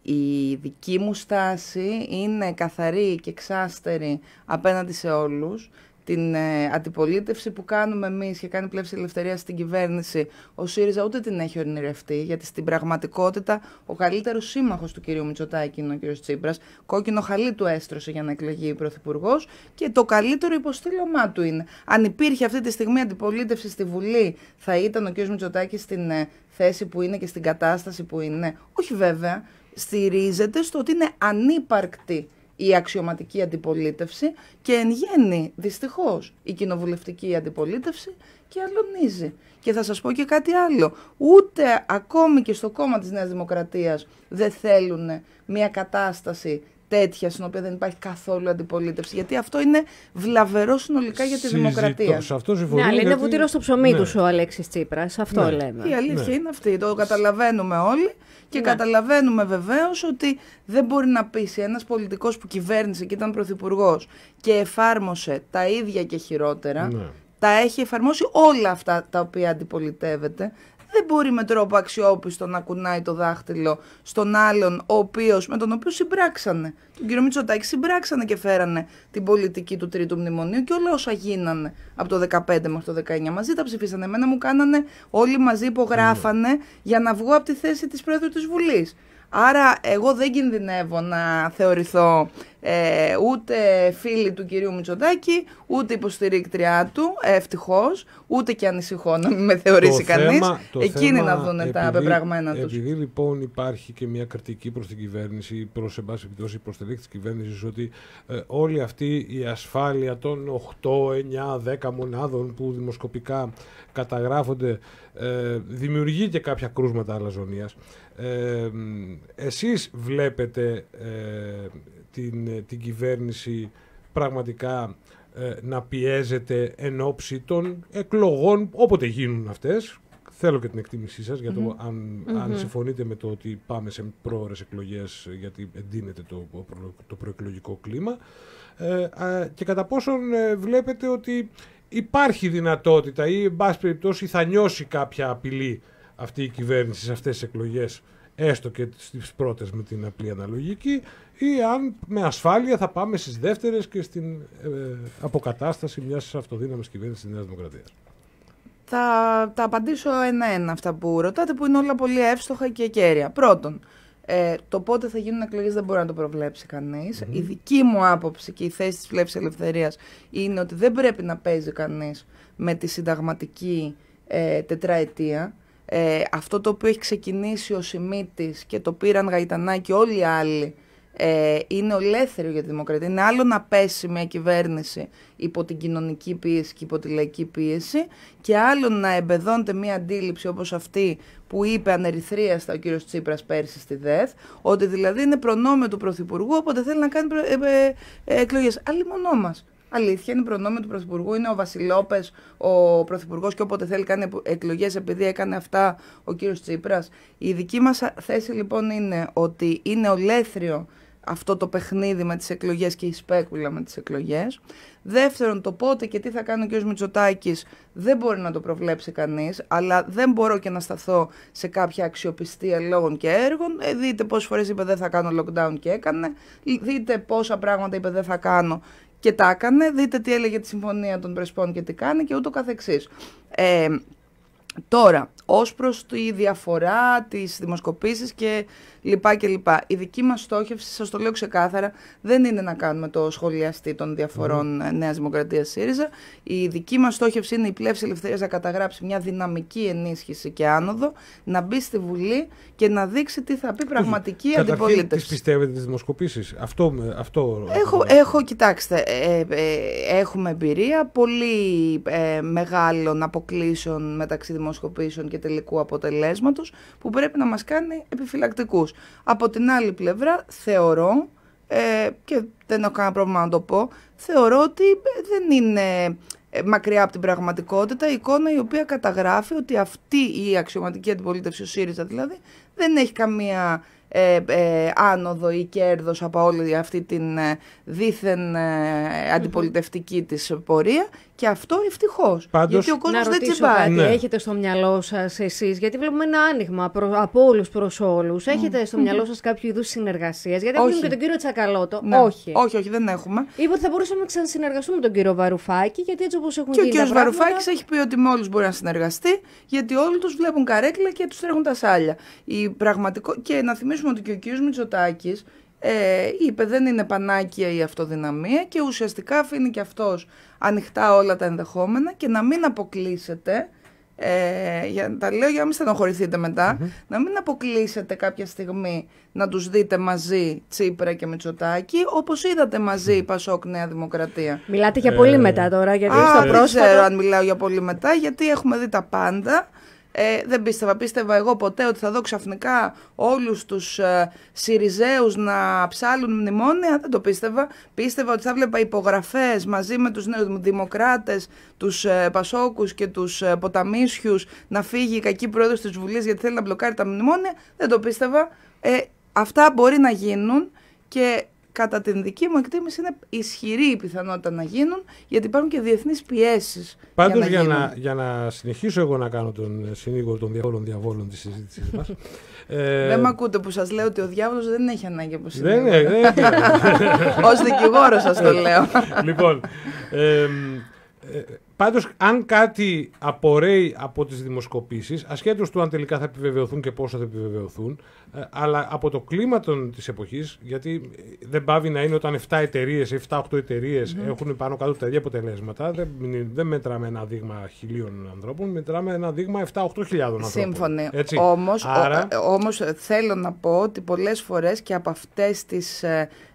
η δική μου στάση είναι καθαρή και ξάστερη απέναντι σε όλους την ε, αντιπολίτευση που κάνουμε εμείς και κάνει πλεύση ελευθερία στην κυβέρνηση, ο ΣΥΡΙΖΑ ούτε την έχει ονειρευτεί, γιατί στην πραγματικότητα ο καλύτερος σύμμαχος του κ. Μητσοτάκη είναι ο κ. Τσίπρας, κόκκινο χαλί του έστρωσε για να εκλεγεί η Πρωθυπουργός και το καλύτερο υποστήλωμά του είναι. Αν υπήρχε αυτή τη στιγμή αντιπολίτευση στη Βουλή, θα ήταν ο κ. Μητσοτάκη στην ε, θέση που είναι και στην κατάσταση που είναι. Όχι βέβαια, στηρίζεται στο ότι είναι ανύπαρκτη η αξιωματική αντιπολίτευση και εν γέννη δυστυχώς η κοινοβουλευτική αντιπολίτευση και αλωνίζει. Και θα σας πω και κάτι άλλο. Ούτε ακόμη και στο κόμμα της Νέας Δημοκρατίας δεν θέλουν μια κατάσταση τέτοια στην οποία δεν υπάρχει καθόλου αντιπολίτευση. Γιατί αυτό είναι βλαβερό συνολικά για τη δημοκρατία. Σε Ναι, αλλά είναι βουτύρο στο ψωμί ναι. τους ο Αλέξης Τσίπρας. Αυτό ναι. λέμε. Η αλήθεια ναι. είναι αυτή. Το καταλαβαίνουμε όλοι και ναι. καταλαβαίνουμε βεβαίως ότι δεν μπορεί να πείσει ένας πολιτικός που κυβέρνησε και ήταν πρωθυπουργός και εφάρμοσε τα ίδια και χειρότερα. Ναι. Τα έχει εφαρμόσει όλα αυτά τα οποία αντιπολιτεύεται δεν μπορεί με τρόπο αξιόπιστο να κουνάει το δάχτυλο στον άλλον ο οποίος, με τον οποίο συμπράξανε. Τον κύριο Μητσοτάκη συμπράξανε και φέρανε την πολιτική του τρίτου μνημονίου και όλα όσα γίνανε από το 15 μέχρι το 19 μαζί τα ψηφίσανε. Εμένα μου κάνανε όλοι μαζί υπογράφανε ναι. για να βγω από τη θέση της πρόεδρου της Βουλής. Άρα εγώ δεν κινδυνεύω να θεωρηθώ ε, ούτε φίλη του κυρίου Μητσοτάκη, ούτε υποστηρίκτριά του, ευτυχώς, ούτε και ανησυχώ να μην με θεωρήσει κανεί. Εκείνοι να δουν τα πεπραγμένα τους. Επειδή λοιπόν υπάρχει και μια κριτική προς την κυβέρνηση, προς εν πάση προς τη κυβέρνησης, ότι ε, όλη αυτή η ασφάλεια των 8, 9, 10 μονάδων που δημοσκοπικά καταγράφονται ε, δημιουργεί και κάποια κρούσματα αλαζονία. Ε, εσείς βλέπετε ε, την, την κυβέρνηση πραγματικά ε, να πιέζεται εν ώψη των εκλογών όποτε γίνουν αυτές. Θέλω και την εκτίμησή σας για το αν, συμφωνείτε με το ότι πάμε σε πρόορες εκλογές γιατί εντείνεται το, το προεκλογικό κλίμα ε, και κατά πόσον βλέπετε ότι υπάρχει δυνατότητα ή εν πάση περιπτώσει θα νιώσει κάποια απειλή αυτή η κυβέρνηση σε αυτές τις εκλογές έστω και στις πρώτες με την απλή αναλογική ή αν με ασφάλεια θα πάμε στις δεύτερες και στην ε, αποκατάσταση μιας αυτοδύναμης κυβέρνησης της Νέας Δημοκρατίας. Θα τα απαντήσω ένα-ένα αυτά που ρωτάτε που είναι όλα πολύ εύστοχα και κέρια. Πρώτον, ε, το πότε θα γίνουν εκλογές δεν μπορεί να το προβλέψει κανείς. Η δική μου άποψη και η θέση της Βλέψης Ελευθερίας είναι ότι δεν πρέπει να παίζει κανείς με τη συνταγματική ε, τετραετία. Ε, αυτό το οποίο έχει ξεκινήσει ο Σιμίτης και το πήραν και όλοι οι άλλοι ε, είναι ολέθριο για τη δημοκρατία. Είναι άλλο να πέσει μια κυβέρνηση υπό την κοινωνική πίεση και υπό τη λαϊκή πίεση και άλλο να εμπεδώνεται μια αντίληψη όπως αυτή που είπε ανερυθρίαστα ο κύριος Τσίπρας πέρσι στη ΔΕΘ, ότι δηλαδή είναι προνόμιο του Πρωθυπουργού όποτε θέλει να κάνει ε, ε, εκλογές. μονό μας. Αλήθεια, είναι προνόμιο του Πρωθυπουργού. Είναι ο Βασιλόπες, ο Πρωθυπουργός και όποτε θέλει κάνει εκλογές, επειδή έκανε αυτά ο κύριος Τσίπρας. Η δική μας θέση λοιπόν είναι ότι είναι ολέθριο αυτό το παιχνίδι με τις εκλογές και η σπέκουλα με τις εκλογές. Δεύτερον, το πότε και τι θα κάνει ο κ. Μητσοτάκης δεν μπορεί να το προβλέψει κανείς, αλλά δεν μπορώ και να σταθώ σε κάποια αξιοπιστία λόγων και έργων. Ε, δείτε πόσες φορές είπε δεν θα κάνω lockdown και έκανε, δείτε πόσα πράγματα είπε δεν θα κάνω και τα έκανε. Δείτε τι έλεγε τη συμφωνία των Πρεσπών και τι κάνει και ούτω καθεξής. Ε, τώρα, ως προς τη διαφορά της δημοσκοπήσεις και λοιπά και λοιπά. Η δική μας στόχευση, σας το λέω ξεκάθαρα, δεν είναι να κάνουμε το σχολιαστή των διαφορών mm. Νέας Δημοκρατίας ΣΥΡΙΖΑ. Η δική μας στόχευση είναι η πλεύση ελευθερίας να καταγράψει μια δυναμική ενίσχυση και άνοδο, να μπει στη Βουλή και να δείξει τι θα πει πραγματική Καταρχή, αντιπολίτευση. τις πιστεύετε τις δημοσκοπήσεις. Αυτό, αυτό... Έχω, έχω κοιτάξτε, ε, ε, έχουμε εμπειρία πολύ ε, μεγάλων αποκλήσεων μεταξύ δημοσκοπήσεων και τελικού αποτελέσματος που πρέπει να μας κάνει επιφυλακτικούς. Από την άλλη πλευρά θεωρώ, ε, και δεν έχω κανένα πρόβλημα να το πω, θεωρώ ότι ε, δεν είναι ε, μακριά από την πραγματικότητα η εικόνα η οποία καταγράφει ότι αυτή η αξιωματική αντιπολίτευση, ο ΣΥΡΙΖΑ δηλαδή, δεν έχει καμία ε, άνοδο ή κέρδος από όλη αυτή την δίθεν αντιπολιτευτική της πορεία και αυτό ευτυχώς. Γιατί ο κόσμος δεν τσιμπάει. Ναι. Έχετε στο μυαλό σας εσείς, γιατί βλέπουμε ένα άνοιγμα προ, από όλους προς όλους. Mm. Έχετε στο μυαλό σας κάποιο είδους συνεργασία. Γιατί όχι. και τον κύριο Τσακαλώτο. Ναι. Όχι. όχι, όχι, δεν έχουμε. Είπα ότι θα μπορούσαμε να ξανασυνεργαστούμε με τον κύριο Βαρουφάκη, γιατί έτσι όπως έχουν και ο κύριο Βαρουφάκης έχει πει ότι με όλους μπορεί να συνεργαστεί, γιατί όλοι τους βλέπουν καρέκλα και τους τρέχουν τα σάλια. Η πραγματικό... Και να θυμίσουμε ότι και ο κύριος Μητσοτάκης ε, είπε δεν είναι πανάκια η αυτοδυναμία και ουσιαστικά αφήνει και αυτός ανοιχτά όλα τα ενδεχόμενα και να μην αποκλείσετε. Ε, για, τα λέω για να μην στενοχωρηθείτε να μην αποκλείσετε κάποια στιγμή να τους δείτε μαζί Τσίπρα και Μητσοτάκη, όπως είδατε μαζί η Πασόκ Νέα Δημοκρατία. Μιλάτε για πολύ ε. μετά τώρα, γιατί στο πρόσφατο... Δεν ξέρω αν μιλάω για πολύ μετά, γιατί έχουμε δει τα πάντα ε, δεν πίστευα, πίστευα εγώ ποτέ ότι θα δω ξαφνικά όλους τους ε, Συριζέους να ψάλουν μνημόνια, δεν το πίστευα. Πίστευα ότι θα βλέπα υπογραφές μαζί με τους νέους δημοκράτες, τους ε, Πασόκους και τους ε, να φύγει η κακή πρόεδρος της Βουλής γιατί θέλει να μπλοκάρει τα μνημόνια, δεν το πίστευα. Ε, αυτά μπορεί να γίνουν και κατά την δική μου εκτίμηση είναι ισχυρή η πιθανότητα να γίνουν γιατί υπάρχουν και διεθνείς πιέσεις Πάντως για να, για να, για να, συνεχίσω εγώ να κάνω τον συνήγορο των διαβόλων διαβόλων της συζήτησης μας ε... Δεν με ακούτε που σας λέω ότι ο διάβολος δεν έχει ανάγκη από συνήγορο Δεν δεν. Ως δικηγόρος σας το λέω Λοιπόν ε, Πάντως, αν κάτι απορρέει από τις δημοσκοπήσεις, ασχέτως του αν τελικά θα επιβεβαιωθούν και πόσο θα επιβεβαιωθούν, ε, αλλά από το κλίμα της εποχής, γιατί ε, δεν πάβει να είναι όταν 7 εταιρείες ή 7-8 εταιρείες ναι. έχουν πάνω κάτω τα ίδια αποτελέσματα. Δεν, δεν μετράμε ένα δείγμα χιλίων ανθρώπων, μετράμε ένα δείγμα 7-8 χιλιάδων ανθρώπων. Σύμφωνοι. Όμω ε, όμως, θέλω να πω ότι πολλές φορές και από αυτές τις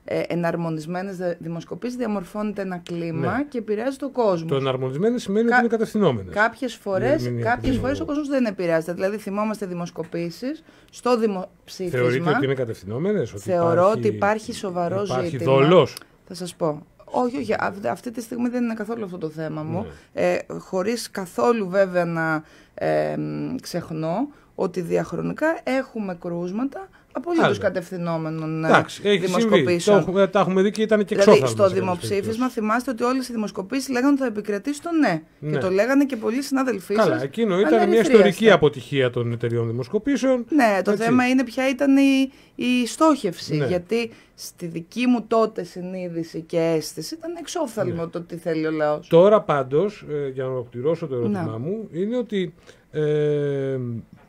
ε, εναρμονισμένε δημοσκοπήσεις διαμορφώνεται ένα κλίμα ναι. και επηρεάζει τον κόσμο. Το εναρμονισμένο σημαίνει ότι είναι κατευθυνόμενες. Κάποιες φορέ κάποιες ναι, φορές ο κόσμος δεν επηρεάζεται. Δηλαδή, θυμόμαστε δημοσκοπήσεις στο δημοψήφισμα. Θεωρείτε ότι είναι κατευθυνόμενες, Θεωρώ ότι υπάρχει σοβαρό ζήτημα. Υπάρχει δολό. Θα σας πω. Όχι, όχι. Αυτή τη στιγμή δεν είναι καθόλου αυτό το θέμα μου. Ναι. Ε, χωρίς καθόλου βέβαια να ε, ξεχνώ ότι διαχρονικά έχουμε κρούσματα απολύτως κατευθυνόμενων ναι. Εντάξει, δημοσκοπήσεων. Το, τα έχουμε δει και ήταν και Δηλαδή, στο δημοψήφισμα θυμάστε ότι όλες οι δημοσκοπήσεις λέγανε ότι θα επικρατήσει το ναι. Και ναι. το λέγανε και πολλοί συνάδελφοί σα. Καλά, εκείνο ήταν μια ιστορική αποτυχία των εταιριών δημοσκοπήσεων. Ναι, το θέμα είναι ποια ήταν η, η στόχευση. Ναι. Γιατί στη δική μου τότε συνείδηση και αίσθηση ήταν εξόφθαλμο το τι θέλει ο λαός. Τώρα πάντως, ε, για να ολοκληρώσω το ερώτημά μου, είναι ότι. Ε,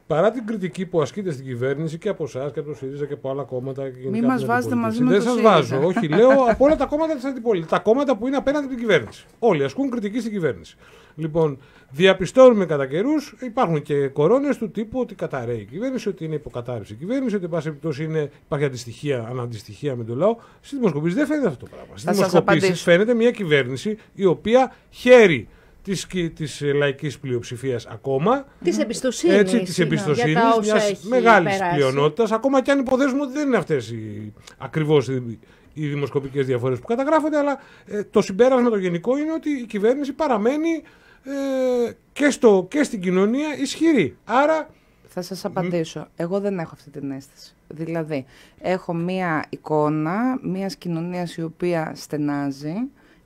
Παρά την κριτική που ασκείται στην κυβέρνηση και από εσάς και από το ΣΥΡΙΖΑ και από άλλα κόμματα. Μην μα βάζετε μαζί με Δεν σα βάζω. Όχι, λέω από όλα τα κόμματα της αντιπολίτευσης. Τα κόμματα που είναι απέναντι στην κυβέρνηση. Όλοι ασκούν κριτική στην κυβέρνηση. Λοιπόν, διαπιστώνουμε κατά καιρούς, υπάρχουν και κορώνες του τύπου ότι καταραίει η κυβέρνηση, ότι είναι υποκατάρρευση η κυβέρνηση, ότι πάση είναι, υπάρχει αντιστοιχία, αναντιστοιχία με τον λαό. Στις δημοσκοπήσεις δεν φαίνεται αυτό το πράγμα. Στις δημοσκοπήσει φαίνεται μια κυβέρνηση η οποία χαίρει της, της ε, λαϊκής πλειοψηφίας ακόμα. Της εμπιστοσύνης. Έτσι, της εμπιστοσύνης μιας μεγάλης πλειονότητας. Ακόμα και αν υποδέσουμε ότι δεν είναι αυτές οι, ακριβώς οι, δημοσκοπικέ δημοσκοπικές διαφορές που καταγράφονται, αλλά ε, το συμπέρασμα το γενικό είναι ότι η κυβέρνηση παραμένει ε, και, στο, και στην κοινωνία ισχυρή. Άρα... Θα σας απαντήσω. Εγώ δεν έχω αυτή την αίσθηση. Δηλαδή, έχω μία εικόνα μιας κοινωνίας η οποία στενάζει,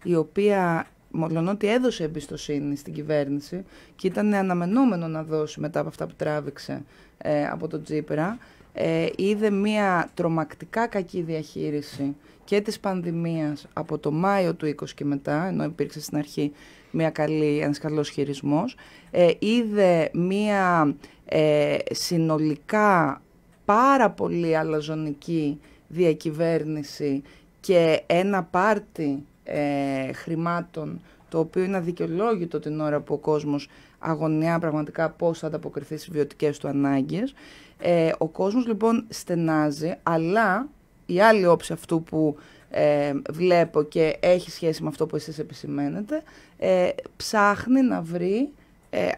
η οποία μόλον ότι έδωσε εμπιστοσύνη στην κυβέρνηση και ήταν αναμενόμενο να δώσει μετά από αυτά που τράβηξε ε, από τον Τζίπρα, ε, είδε μια τρομακτικά κακή διαχείριση και της πανδημίας από το Μάιο του 20 και μετά, ενώ υπήρξε στην αρχή μια καλή, ένας καλός χειρισμός, ε, είδε μια ε, συνολικά πάρα πολύ αλαζονική διακυβέρνηση και ένα πάρτι ε, χρημάτων, το οποίο είναι αδικαιολόγητο την ώρα που ο κόσμος αγωνιά πραγματικά πώς θα ανταποκριθεί στις βιωτικές του ανάγκες. Ε, ο κόσμος λοιπόν στενάζει, αλλά η άλλη όψη αυτού που ε, βλέπω και έχει σχέση με αυτό που εσείς επισημαίνετε, ε, ψάχνει να βρει ε,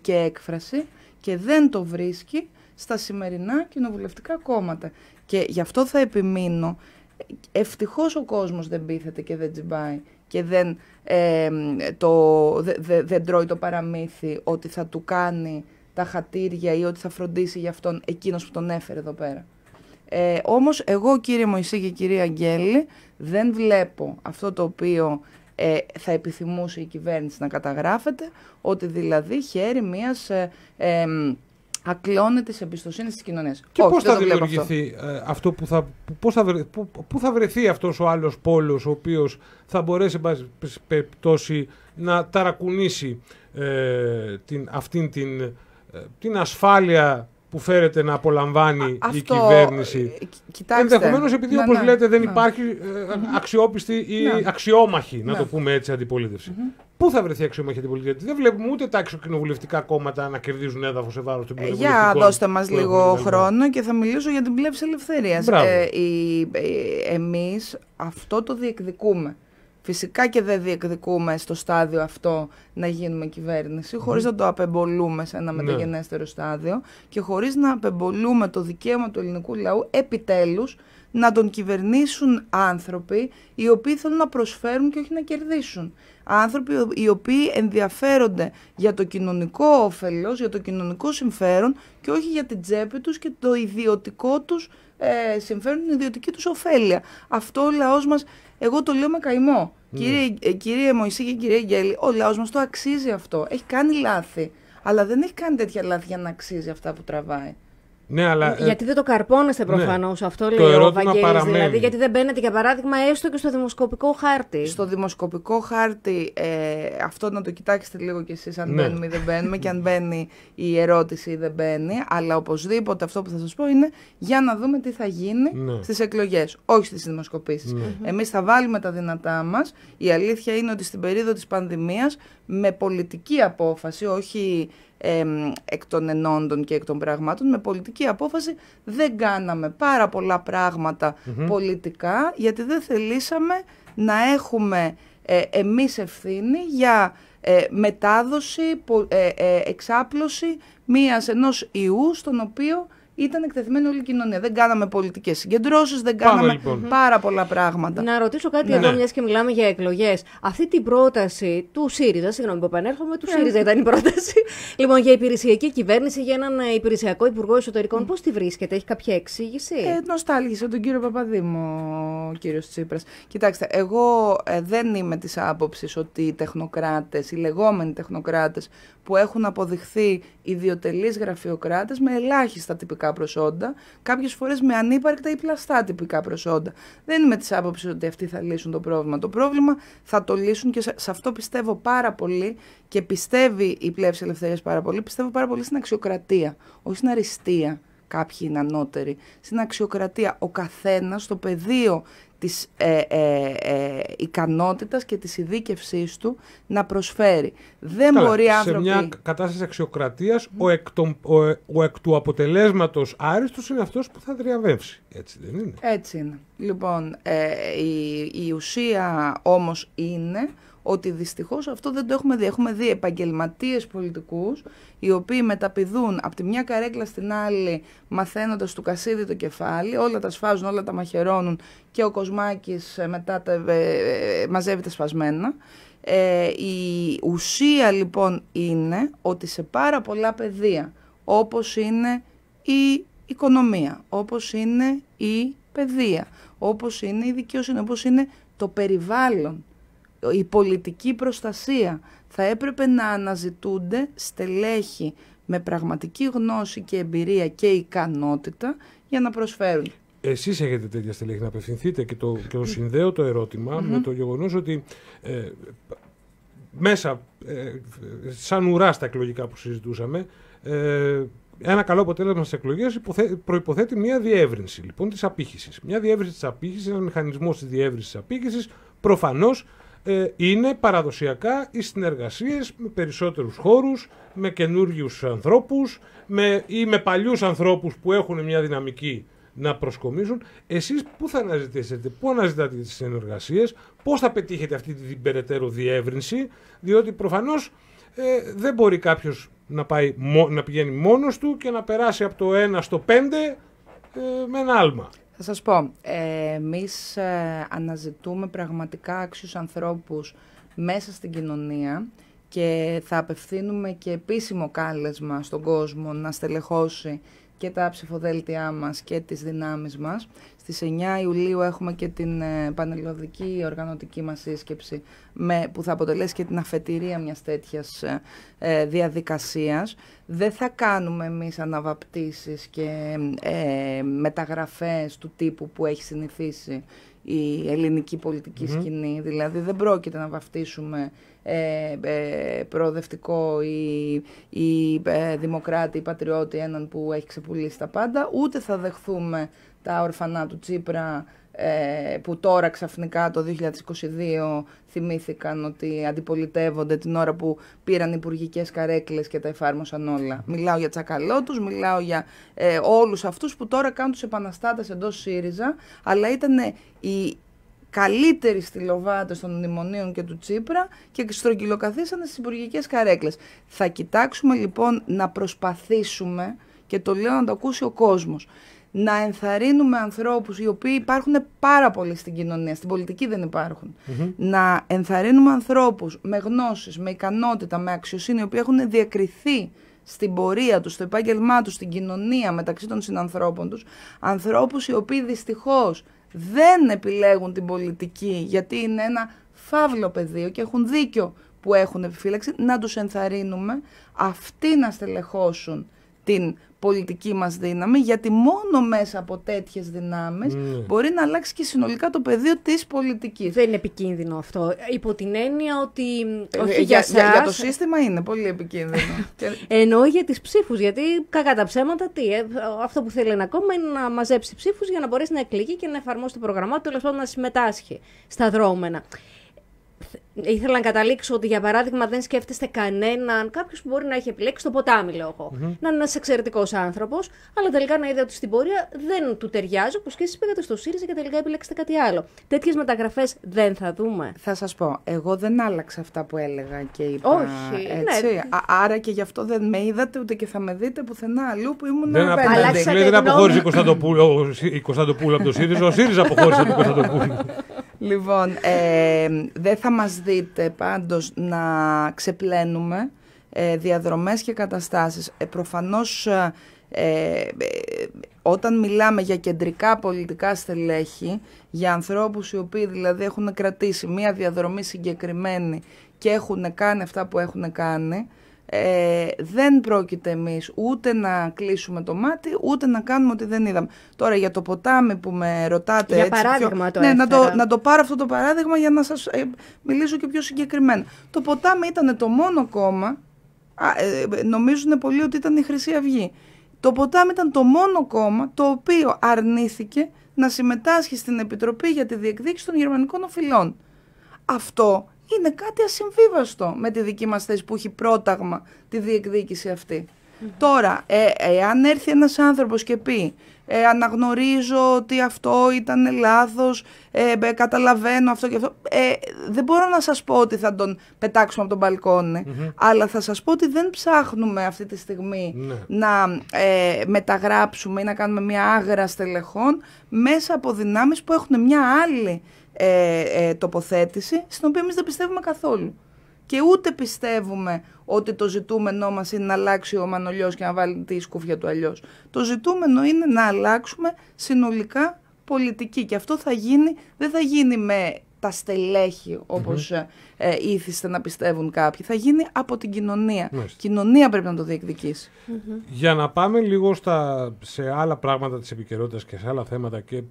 και έκφραση και δεν το βρίσκει στα σημερινά κοινοβουλευτικά κόμματα. Και γι' αυτό θα επιμείνω Ευτυχώς ο κόσμος δεν πείθεται και δεν τσιμπάει και δεν, ε, το, δεν τρώει το παραμύθι ότι θα του κάνει τα χατήρια ή ότι θα φροντίσει για αυτόν εκείνος που τον έφερε εδώ πέρα. Ε, όμως εγώ κύριε Μωυσή και κυρία Αγγέλη δεν βλέπω αυτό το οποίο ε, θα επιθυμούσε η κυβέρνηση να καταγράφεται, ότι δηλαδή χαίρει μιας... Ε, ακλώνεται σε εμπιστοσύνης της κοινωνίας. Και πώ θα δημιουργηθεί ε, αυτό. που θα, πώς θα, που, θα βρεθεί αυτός ο άλλος πόλος, ο οποίος θα μπορέσει, περιπτώσει, να ταρακουνήσει ε, την, αυτήν την, ε, την ασφάλεια που φέρεται να απολαμβάνει η κυβέρνηση. Ε, κοιτάξτε. Ενδεχομένως επειδή να, όπως ναι. λέτε δεν υπάρχει ε, αξιόπιστη ή ναι. αξιόμαχη, να το ναι. πούμε έτσι, Πού θα βρεθεί αξιόμαχη αντιπολίτευση. Δεν βλέπουμε ούτε τα εξοκοινοβουλευτικά κόμματα να κερδίζουν έδαφος σε βάρος του ε, κοινοβουλευτικού. Για δώστε μας λίγο χρόνο και θα μιλήσω για την πλεύση ελευθερίας. Ε, Εμείς αυτό το διεκδικούμε. Φυσικά και δεν διεκδικούμε στο στάδιο αυτό να γίνουμε κυβέρνηση, mm. να το απεμπολούμε σε ένα ναι. μεταγενέστερο στάδιο και χωρίς να απεμπολούμε το δικαίωμα του ελληνικού λαού επιτέλους να τον κυβερνήσουν άνθρωποι οι οποίοι θέλουν να προσφέρουν και όχι να κερδίσουν. Άνθρωποι οι οποίοι ενδιαφέρονται για το κοινωνικό όφελος, για το κοινωνικό συμφέρον και όχι για την τσέπη τους και το ιδιωτικό τους ε, συμφέρον, την ιδιωτική τους ωφέλεια. Αυτό ο λαός μας, εγώ το λέω με καημό. Κύριε, ναι. ε, κύριε Μωυσή και κύριε Γκέλη ο λαός μας το αξίζει αυτό. Έχει κάνει λάθη. Αλλά δεν έχει κάνει τέτοια λάθη για να αξίζει αυτά που τραβάει. Ναι, αλλά, ε, γιατί δεν το καρπώνεστε ναι. προφανώς αυτό, λέει ο Βαγγέλης, Δηλαδή, γιατί δεν μπαίνετε για παράδειγμα έστω και στο δημοσκοπικό χάρτη. Στο δημοσκοπικό χάρτη, ε, αυτό να το κοιτάξετε λίγο κι εσείς, αν ναι. μπαίνουμε ή δεν μπαίνουμε, και αν μπαίνει η ερώτηση ή δεν μπαίνει. Αλλά οπωσδήποτε αυτό που θα σας πω είναι για να δούμε τι θα γίνει ναι. στις εκλογές, όχι στις δημοσκοπήσεις. Ναι. Εμείς θα βάλουμε τα δυνατά μας. Η αλήθεια είναι ότι στην περίοδο της πανδημίας με πολιτική απόφαση, όχι ε, εκ των ενόντων και εκ των πραγμάτων, με πολιτική απόφαση δεν κάναμε πάρα πολλά πολιτικά γιατί δεν θελήσαμε να έχουμε ε, εμείς ευθύνη για ε, μετάδοση, ε, ε, εξάπλωση μίας ενός ιού στον οποίο ήταν εκτεθειμένη όλη η κοινωνία. Δεν κάναμε πολιτικές συγκεντρώσεις, δεν κάναμε Πάμε, λοιπόν. πάρα πολλά πράγματα. Να ρωτήσω κάτι ναι. εδώ, μιας και μιλάμε για εκλογές. Αυτή την πρόταση του ΣΥΡΙΖΑ, συγγνώμη που επανέρχομαι, του ναι. ΣΥΡΙΖΑ ήταν η πρόταση. λοιπόν, για υπηρεσιακή κυβέρνηση, για έναν ε, υπηρεσιακό υπουργό εσωτερικών, πώς τη βρίσκεται, έχει κάποια εξήγηση. Ε, νοστάλγησε τον κύριο Παπαδήμο ο κύριος Τσίπρας. Κοιτάξτε, εγώ ε, δεν είμαι της άποψης ότι οι τεχνοκράτες, οι λεγόμενοι τεχνοκράτες που έχουν αποδειχθεί ιδιωτελείς γραφειοκράτες με ελάχιστα τυπικά προσόντα, κάποιες φορές με ανύπαρκτα ή πλαστά τυπικά προσόντα. Δεν είμαι της άποψης ότι αυτοί θα λύσουν το πρόβλημα. Το πρόβλημα θα το λύσουν και σε αυτό πιστεύω πάρα πολύ και πιστεύει η πλεύση ελευθερίας πάρα πολύ, πιστεύω πάρα πολύ στην αξιοκρατία, όχι στην αριστεία κάποιοι είναι ανώτεροι. Στην αξιοκρατία, ο καθένας στο πεδίο της ε, ε, ε, ικανότητας και της ειδίκευσής του να προσφέρει. Δεν μπορεί άνθρωποι... Σε μια κατάσταση αξιοκρατίας ο, εκ των, ο, εκ του αποτελέσματος άριστος είναι αυτός που θα διαβεύσει. Έτσι δεν είναι. Έτσι είναι. Λοιπόν, ε, η, η ουσία όμως είναι ότι δυστυχώς αυτό δεν το έχουμε δει. Έχουμε δει επαγγελματίες πολιτικούς οι οποίοι μεταπηδούν από τη μια καρέκλα στην άλλη μαθαίνοντας του κασίδι το κεφάλι, όλα τα σφάζουν, όλα τα μαχαιρώνουν και ο Κοσμάκης ε, μετά τα, ε, ε, μαζεύει τα σπασμένα. Ε, η ουσία λοιπόν είναι ότι σε πάρα πολλά πεδία όπως είναι η οικονομία, όπως είναι η παιδεία, όπως είναι η δικαιοσύνη, όπως είναι το περιβάλλον η πολιτική προστασία. Θα έπρεπε να αναζητούνται στελέχη με πραγματική γνώση και εμπειρία και ικανότητα για να προσφέρουν. Εσείς έχετε τέτοια στελέχη να απευθυνθείτε και το, και το συνδέω το ερωτημα με το γεγονός ότι ε, μέσα, ε, σαν ουρά στα εκλογικά που συζητούσαμε, ε, ένα καλό αποτέλεσμα στις εκλογές προποθέτει μια διεύρυνση λοιπόν της απήχησης. Μια διεύρυνση της απήχησης, ένας μηχανισμός της διεύρυνσης της απήχησης, προφανώς ε, είναι παραδοσιακά οι συνεργασίες με περισσότερους χώρους, με καινούριους ανθρώπους με, ή με παλιούς ανθρώπους που έχουν μια δυναμική να προσκομίζουν. Εσείς πού θα αναζητήσετε, πού αναζητάτε τις συνεργασίες, πώς θα πετύχετε αυτή την περαιτέρω διεύρυνση, διότι προφανώς ε, δεν μπορεί κάποιος να, πάει, να πηγαίνει μόνος του και να περάσει από το 1 στο 5 ε, με ένα άλμα. Θα σας πω, ε, εμείς αναζητούμε πραγματικά άξιους ανθρώπους μέσα στην κοινωνία και θα απευθύνουμε και επίσημο κάλεσμα στον κόσμο να στελεχώσει και τα ψηφοδέλτιά μας και τις δυνάμεις μας στις 9 Ιουλίου έχουμε και την ε, πανελλοδική οργανωτική μας σύσκεψη με, που θα αποτελέσει και την αφετηρία μιας τέτοιας ε, ε, διαδικασίας. Δεν θα κάνουμε εμείς αναβαπτήσεις και μεταγραφές του τύπου που έχει συνηθίσει η ελληνική πολιτική σκηνή. Δηλαδή δεν πρόκειται να βαφτίσουμε προοδευτικό ή, δημοκράτη ή πατριώτη έναν που έχει ξεπουλήσει τα πάντα, ούτε θα δεχθούμε τα ορφανά του Τσίπρα ε, που τώρα ξαφνικά το 2022 θυμήθηκαν ότι αντιπολιτεύονται την ώρα που πήραν υπουργικές καρέκλες και τα εφάρμοσαν όλα. Μιλάω για τσακαλώτους, μιλάω για ε, όλους αυτούς που τώρα κάνουν τους επαναστάτες εντός ΣΥΡΙΖΑ, αλλά ήταν οι καλύτεροι στυλοβάτες των μνημονίων και του Τσίπρα και στρογγυλοκαθίσανε στις υπουργικές καρέκλες. Θα κοιτάξουμε λοιπόν να προσπαθήσουμε και το λέω να το ακούσει ο κόσμος να ενθαρρύνουμε ανθρώπους οι οποίοι υπάρχουν πάρα πολύ στην κοινωνία, στην πολιτική δεν υπαρχουν να ενθαρρύνουμε ανθρώπους με γνώσεις, με ικανότητα, με αξιοσύνη, οι οποίοι έχουν διακριθεί στην πορεία τους, στο επάγγελμά τους, στην κοινωνία μεταξύ των συνανθρώπων τους, ανθρώπους οι οποίοι δυστυχώς δεν επιλέγουν την πολιτική γιατί είναι ένα φαύλο πεδίο και έχουν δίκιο που έχουν επιφύλαξη, να τους ενθαρρύνουμε αυτοί να στελεχώσουν την πολιτική μας δύναμη, γιατί μόνο μέσα από τέτοιες δυνάμεις ναι. μπορεί να αλλάξει και συνολικά το πεδίο της πολιτικής. Δεν είναι επικίνδυνο αυτό, υπό την έννοια ότι ε, όχι ε, για, για, το σύστημα είναι πολύ επικίνδυνο. Εννοώ για τις ψήφους, γιατί κακά τα ψέματα, τι, ε, αυτό που θέλει ένα κόμμα είναι να μαζέψει ψήφους για να μπορέσει να εκλεγεί και να εφαρμόσει το πρόγραμμά του, να συμμετάσχει στα δρόμενα ήθελα να καταλήξω ότι για παράδειγμα δεν σκέφτεστε κανέναν, κάποιος που μπορεί να έχει επιλέξει το ποτάμι, Να είναι ένας εξαιρετικός άνθρωπος, αλλά τελικά να είδε ότι στην πορεία δεν του ταιριάζει, όπως και εσείς πήγατε στο ΣΥΡΙΖΑ και τελικά επιλέξετε κάτι άλλο. Τέτοιες μεταγραφές δεν θα δούμε. Θα σας πω, εγώ δεν άλλαξα αυτά που έλεγα και είπα. Όχι, ναι. έτσι. άρα και γι' αυτό δεν με είδατε ούτε και θα με δείτε πουθενά αλλού που ήμουν δεν απέναντι. Δηλαδή δεν αποχώρησε η Κωνσταντοπούλα από το ΣΥΡΙΖΑ, ο ΣΥΡΙΖΑ αποχώρησε από το Λοιπόν, ε, δεν θα μας δείτε πάντως να ξεπλένουμε ε, διαδρομές και καταστάσεις. Ε, προφανώς, ε, ε, όταν μιλάμε για κεντρικά πολιτικά στελέχη, για ανθρώπους οι οποίοι δηλαδή έχουν κρατήσει μία διαδρομή συγκεκριμένη και έχουν κάνει αυτά που έχουν κάνει, ε, δεν πρόκειται εμείς ούτε να κλείσουμε το μάτι, ούτε να κάνουμε ότι δεν είδαμε. Τώρα για το ποτάμι που με ρωτάτε... Για έτσι, παράδειγμα το ναι, να το, πάρω αυτό το παράδειγμα για να σας ε, μιλήσω και πιο συγκεκριμένα. Το ποτάμι ήταν το μόνο κόμμα, ε, νομίζουν πολλοί ότι ήταν η Χρυσή Αυγή. Το ποτάμι ήταν το μόνο κόμμα το οποίο αρνήθηκε να συμμετάσχει στην Επιτροπή για τη Διεκδίκηση των Γερμανικών Οφειλών. Αυτό είναι κάτι ασυμβίβαστο με τη δική μας θέση που έχει πρόταγμα τη διεκδίκηση Τώρα, ε, έρθει ένας άνθρωπος και πει ε, αναγνωρίζω ότι αυτό ήταν λάθος, ε, καταλαβαίνω αυτό και αυτό, ε, δεν μπορώ να σας πω ότι θα τον πετάξουμε από τον μπαλκονι αλλά θα σας πω ότι δεν ψάχνουμε αυτή τη στιγμη ναι. να ε, μεταγράψουμε ή να κάνουμε μια άγρα στελεχών μέσα από δυνάμεις που έχουν μια άλλη ε, ε, τοποθέτηση, στην οποία εμείς δεν πιστεύουμε καθόλου. Και ούτε πιστεύουμε ότι το ζητούμενό μας είναι να αλλάξει ο Μανολιός και να βάλει τη σκούφια του αλλιώς. Το ζητούμενο είναι να αλλάξουμε συνολικά πολιτική. Και αυτό θα γίνει, δεν θα γίνει με τα στελέχη ε, ήθιστε να πιστεύουν κάποιοι. Θα γίνει από την κοινωνία. Η Κοινωνία πρέπει να το διεκδικήσει. Mm-hmm. Για να πάμε λίγο στα, σε άλλα πράγματα της επικαιρότητας και σε άλλα θέματα και ε,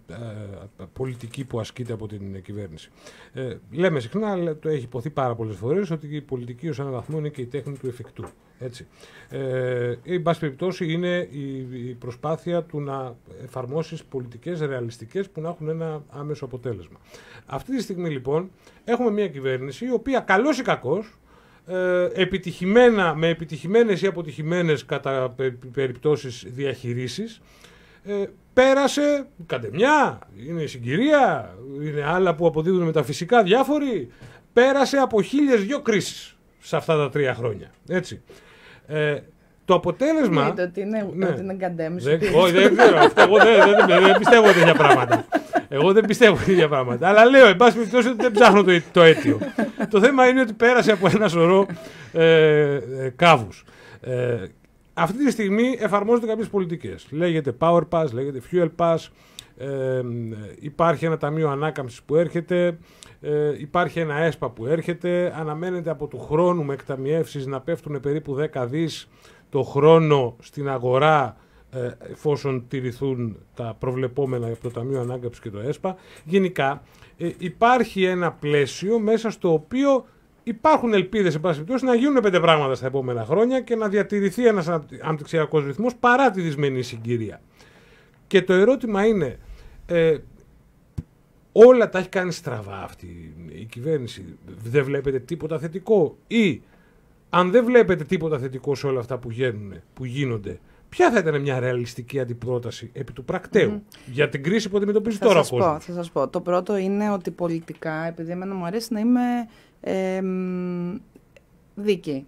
πολιτική που ασκείται από την κυβέρνηση. Ε, λέμε συχνά, το έχει υποθεί πάρα πολλές φορές, ότι η πολιτική ως έναν βαθμό είναι και η τέχνη του εφικτού. Έτσι. Ε, εν περιπτώσει είναι η, προσπάθεια του να εφαρμόσεις πολιτικές ρεαλιστικές που να έχουν ένα άμεσο αποτέλεσμα. Αυτή τη στιγμή λοιπόν έχουμε μια κυβέρνηση η οποία καλός ή κακός ε, επιτυχημένα, με επιτυχημένες ή αποτυχημένες κατά περιπτώσεις διαχειρήσεις ε, πέρασε κατεμιά, είναι η συγκυρία, είναι άλλα που αποδίδουν φυσικά διάφοροι, πέρασε από χίλιες δυο κρίσεις σε αυτά τα τρία χρόνια. Έτσι. Ε, το αποτέλεσμα. Ναι, ότι είναι, ναι. Δεν, όχι, δεν Αυτό εγώ δεν, δεν, δεν, πιστεύω τέτοια πράγματα. Εγώ δεν πιστεύω τέτοια πράγματα. Αλλά λέω, εν πάση περιπτώσει, ότι δεν ψάχνω το, το αίτιο. το θέμα είναι ότι πέρασε από ένα σωρό ε, ε κάβους. Ε, αυτή τη στιγμή εφαρμόζονται κάποιες πολιτικές. Λέγεται Power Pass, λέγεται Fuel Pass. Ε, ε υπάρχει ένα ταμείο ανάκαμψης που έρχεται. Ε, υπάρχει ένα ΕΣΠΑ που έρχεται. Αναμένεται από του χρόνου με εκταμιεύσεις να πέφτουν περίπου 10 δις το χρόνο στην αγορά ε, εφόσον τηρηθούν τα προβλεπόμενα από το Ταμείο Ανάγκαψης και το ΕΣΠΑ. Γενικά ε, υπάρχει ένα πλαίσιο μέσα στο οποίο υπάρχουν ελπίδες να γίνουν πέντε πράγματα στα επόμενα χρόνια και να διατηρηθεί ένας αναπτυξιακός ρυθμός παρά τη δυσμενή συγκυρία. Και το ερώτημα είναι... Ε, όλα τα έχει κάνει στραβά αυτή η κυβέρνηση. Δεν βλέπετε τίποτα θετικό. Ή αν δεν βλέπετε τίποτα θετικό σε όλα αυτά που, που γίνονται, ποια θα ήταν μια ρεαλιστική αντιπρόταση επί του πρακτέου για την κρίση που αντιμετωπίζει τώρα ο κόσμος. θα σας πω. Το πρώτο είναι ότι πολιτικά, επειδή εμένα μου αρέσει να είμαι δικη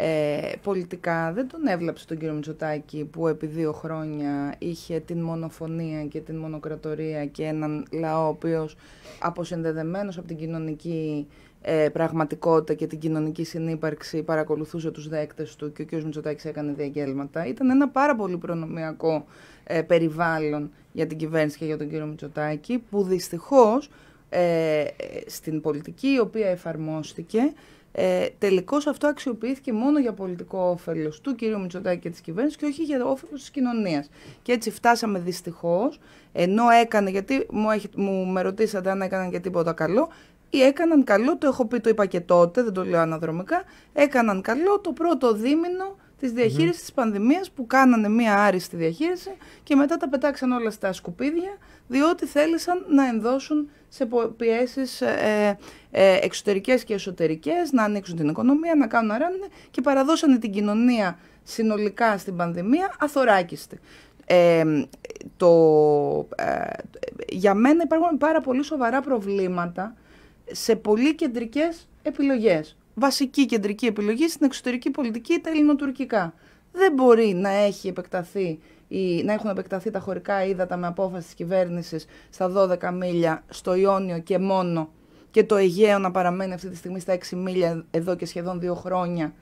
Ε, πολιτικά δεν τον έβλαψε τον κύριο Μητσοτάκη που επί δύο χρόνια είχε την μονοφωνία και την μονοκρατορία και έναν λαό ο οποίος αποσυνδεδεμένος από την κοινωνική ε, πραγματικότητα και την κοινωνική συνύπαρξη παρακολουθούσε τους δέκτες του και ο κ. Μητσοτάκης έκανε διαγγέλματα. Ήταν ένα πάρα πολύ προνομιακό ε, περιβάλλον για την κυβέρνηση και για τον κύριο Μητσοτάκη που δυστυχώς ε, στην πολιτική η οποία εφαρμόστηκε ε, Τελικώς αυτό αξιοποιήθηκε μόνο για πολιτικό όφελος του κ. Μητσοτάκη και της κυβέρνησης και όχι για όφελος της κοινωνίας. Και έτσι φτάσαμε δυστυχώς, ενώ έκανε, γιατί μου, έχει, μου με ρωτήσατε αν έκαναν και τίποτα καλό, ή έκαναν καλό, το έχω πει, το είπα και τότε, δεν το λέω αναδρομικά, έκαναν καλό το πρώτο δίμηνο της διαχείρισης mm-hmm. της πανδημίας που κάνανε μία άριστη διαχείριση και μετά τα πετάξαν όλα στα σκουπίδια, διότι θέλησαν να ενδώσουν σε πιέσεις ε, ε εξωτερικές και εσωτερικές, να ανοίξουν την οικονομία, να κάνουν αράνε και παραδώσανε την κοινωνία συνολικά στην πανδημία αθωράκιστη. Ε, το, ε, για μένα υπάρχουν πάρα πολύ σοβαρά προβλήματα σε πολύ κεντρικές επιλογές βασική κεντρική επιλογή στην εξωτερική πολιτική τα ελληνοτουρκικά. Δεν μπορεί να, έχει επεκταθεί, ή, να έχουν επεκταθεί τα χωρικά ύδατα με απόφαση της κυβέρνησης στα 12 μίλια στο Ιόνιο και μόνο και το Αιγαίο να παραμένει αυτή τη στιγμή στα 6 μίλια εδώ και σχεδόν δύο χρόνια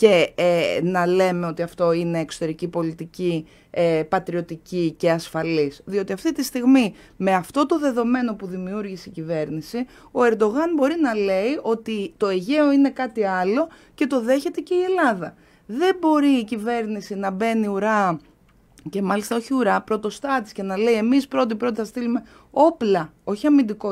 και ε, να λέμε ότι αυτό είναι εξωτερική πολιτική, ε, πατριωτική και ασφαλής. Διότι αυτή τη στιγμή με αυτό το δεδομένο που δημιούργησε η κυβέρνηση, ο Ερντογάν μπορεί να λέει ότι το Αιγαίο είναι κάτι άλλο και το δέχεται και η Ελλάδα. Δεν μπορεί η κυβέρνηση να μπαίνει ουρά και μάλιστα όχι ουρά, πρωτοστάτης και να λέει: Εμείς πρώτοι-πρώτοι θα στείλουμε όπλα, όχι αμυντικό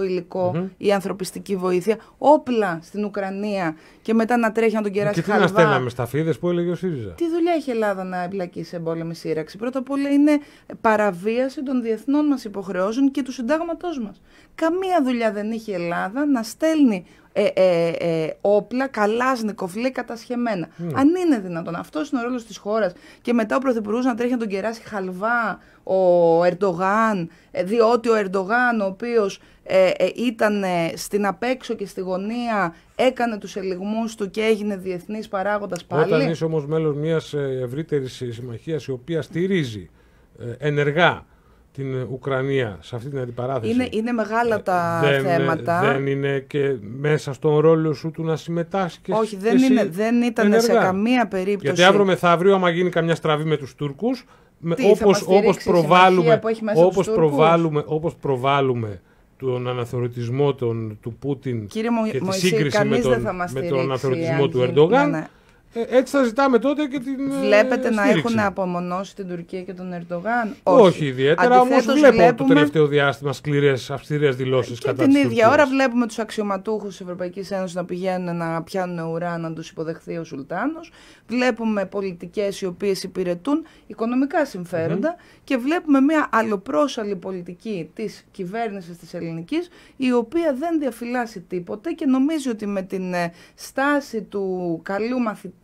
ή ανθρωπιστική βοήθεια, όπλα στην Ουκρανία και μετά να τρέχει να τον κεράσει χαλβά. Και τι να στέλναμε, σταφίδες που έλεγε ο ΣΥΡΙΖΑ. Τι δουλειά έχει η Ελλάδα να εμπλακεί σε εμπόλεμη σύραξη. Πρώτα απ' όλα είναι παραβίαση των διεθνών μας υποχρεώσεων και του συντάγματός μας. Καμία δουλειά δεν έχει η Ελλάδα να στέλνει ε, ε, ε, όπλα, καλά λέει κατασχεμένα. Ναι. Αν είναι δυνατόν, αυτός είναι ο ρόλος της χώρας. Και μετά ο Πρωθυπουργός να τρέχει να τον κεράσει χαλβά ο Ερντογάν, ε, διότι ο Ερντογάν, ο οποίος ε, ε, ήταν στην απέξω και στη γωνία, έκανε τους ελιγμούς του και έγινε διεθνής παράγοντας πάλι. Όταν είσαι όμως μέλος μιας ευρύτερης συμμαχίας η οποία στηρίζει ενεργά την Ουκρανία, σε αυτή την αντιπαράθεση. Είναι, είναι μεγάλα ε, τα θέματα. Δεν είναι και μέσα στον ρόλο σου του να συμμετάσχεις. Όχι, δεν, είναι, δεν ήταν σε καμία περίπτωση. Γιατί αύριο μεθαύριο, άμα γίνει καμιά στραβή με τους Τούρκους, Όπω όπως, προβάλλουμε, όπως, προβάλλουμε, όπως προβάλλουμε τον αναθεωρητισμό τον, του Πούτιν Κύριε και κανεί τη σύγκριση με τον, με αναθεωρητισμό του Ερντογάν, ναι, ναι. Ε, έτσι θα ζητάμε τότε και την. Ε, Βλέπετε να έχουν απομονώσει την Τουρκία και τον Ερντογάν. Όχι, Όχι ιδιαίτερα. Όμως βλέπω βλέπουμε... το τελευταίο διάστημα σκληρές, αυστηρές δηλώσεις κατά Την ίδια ώρα βλέπουμε τους αξιωματούχους της Ευρωπαϊκής Ένωσης να πηγαίνουν να πιάνουν ουρά να τους υποδεχθεί ο Σουλτάνος. Βλέπουμε πολιτικές οι οποίες υπηρετούν οικονομικά και βλέπουμε μια αλλοπρόσαλη πολιτική της κυβέρνησης της ελληνικής η οποία δεν διαφυλάσσει τίποτε και νομίζει ότι με την ε, στάση του καλού μαθητή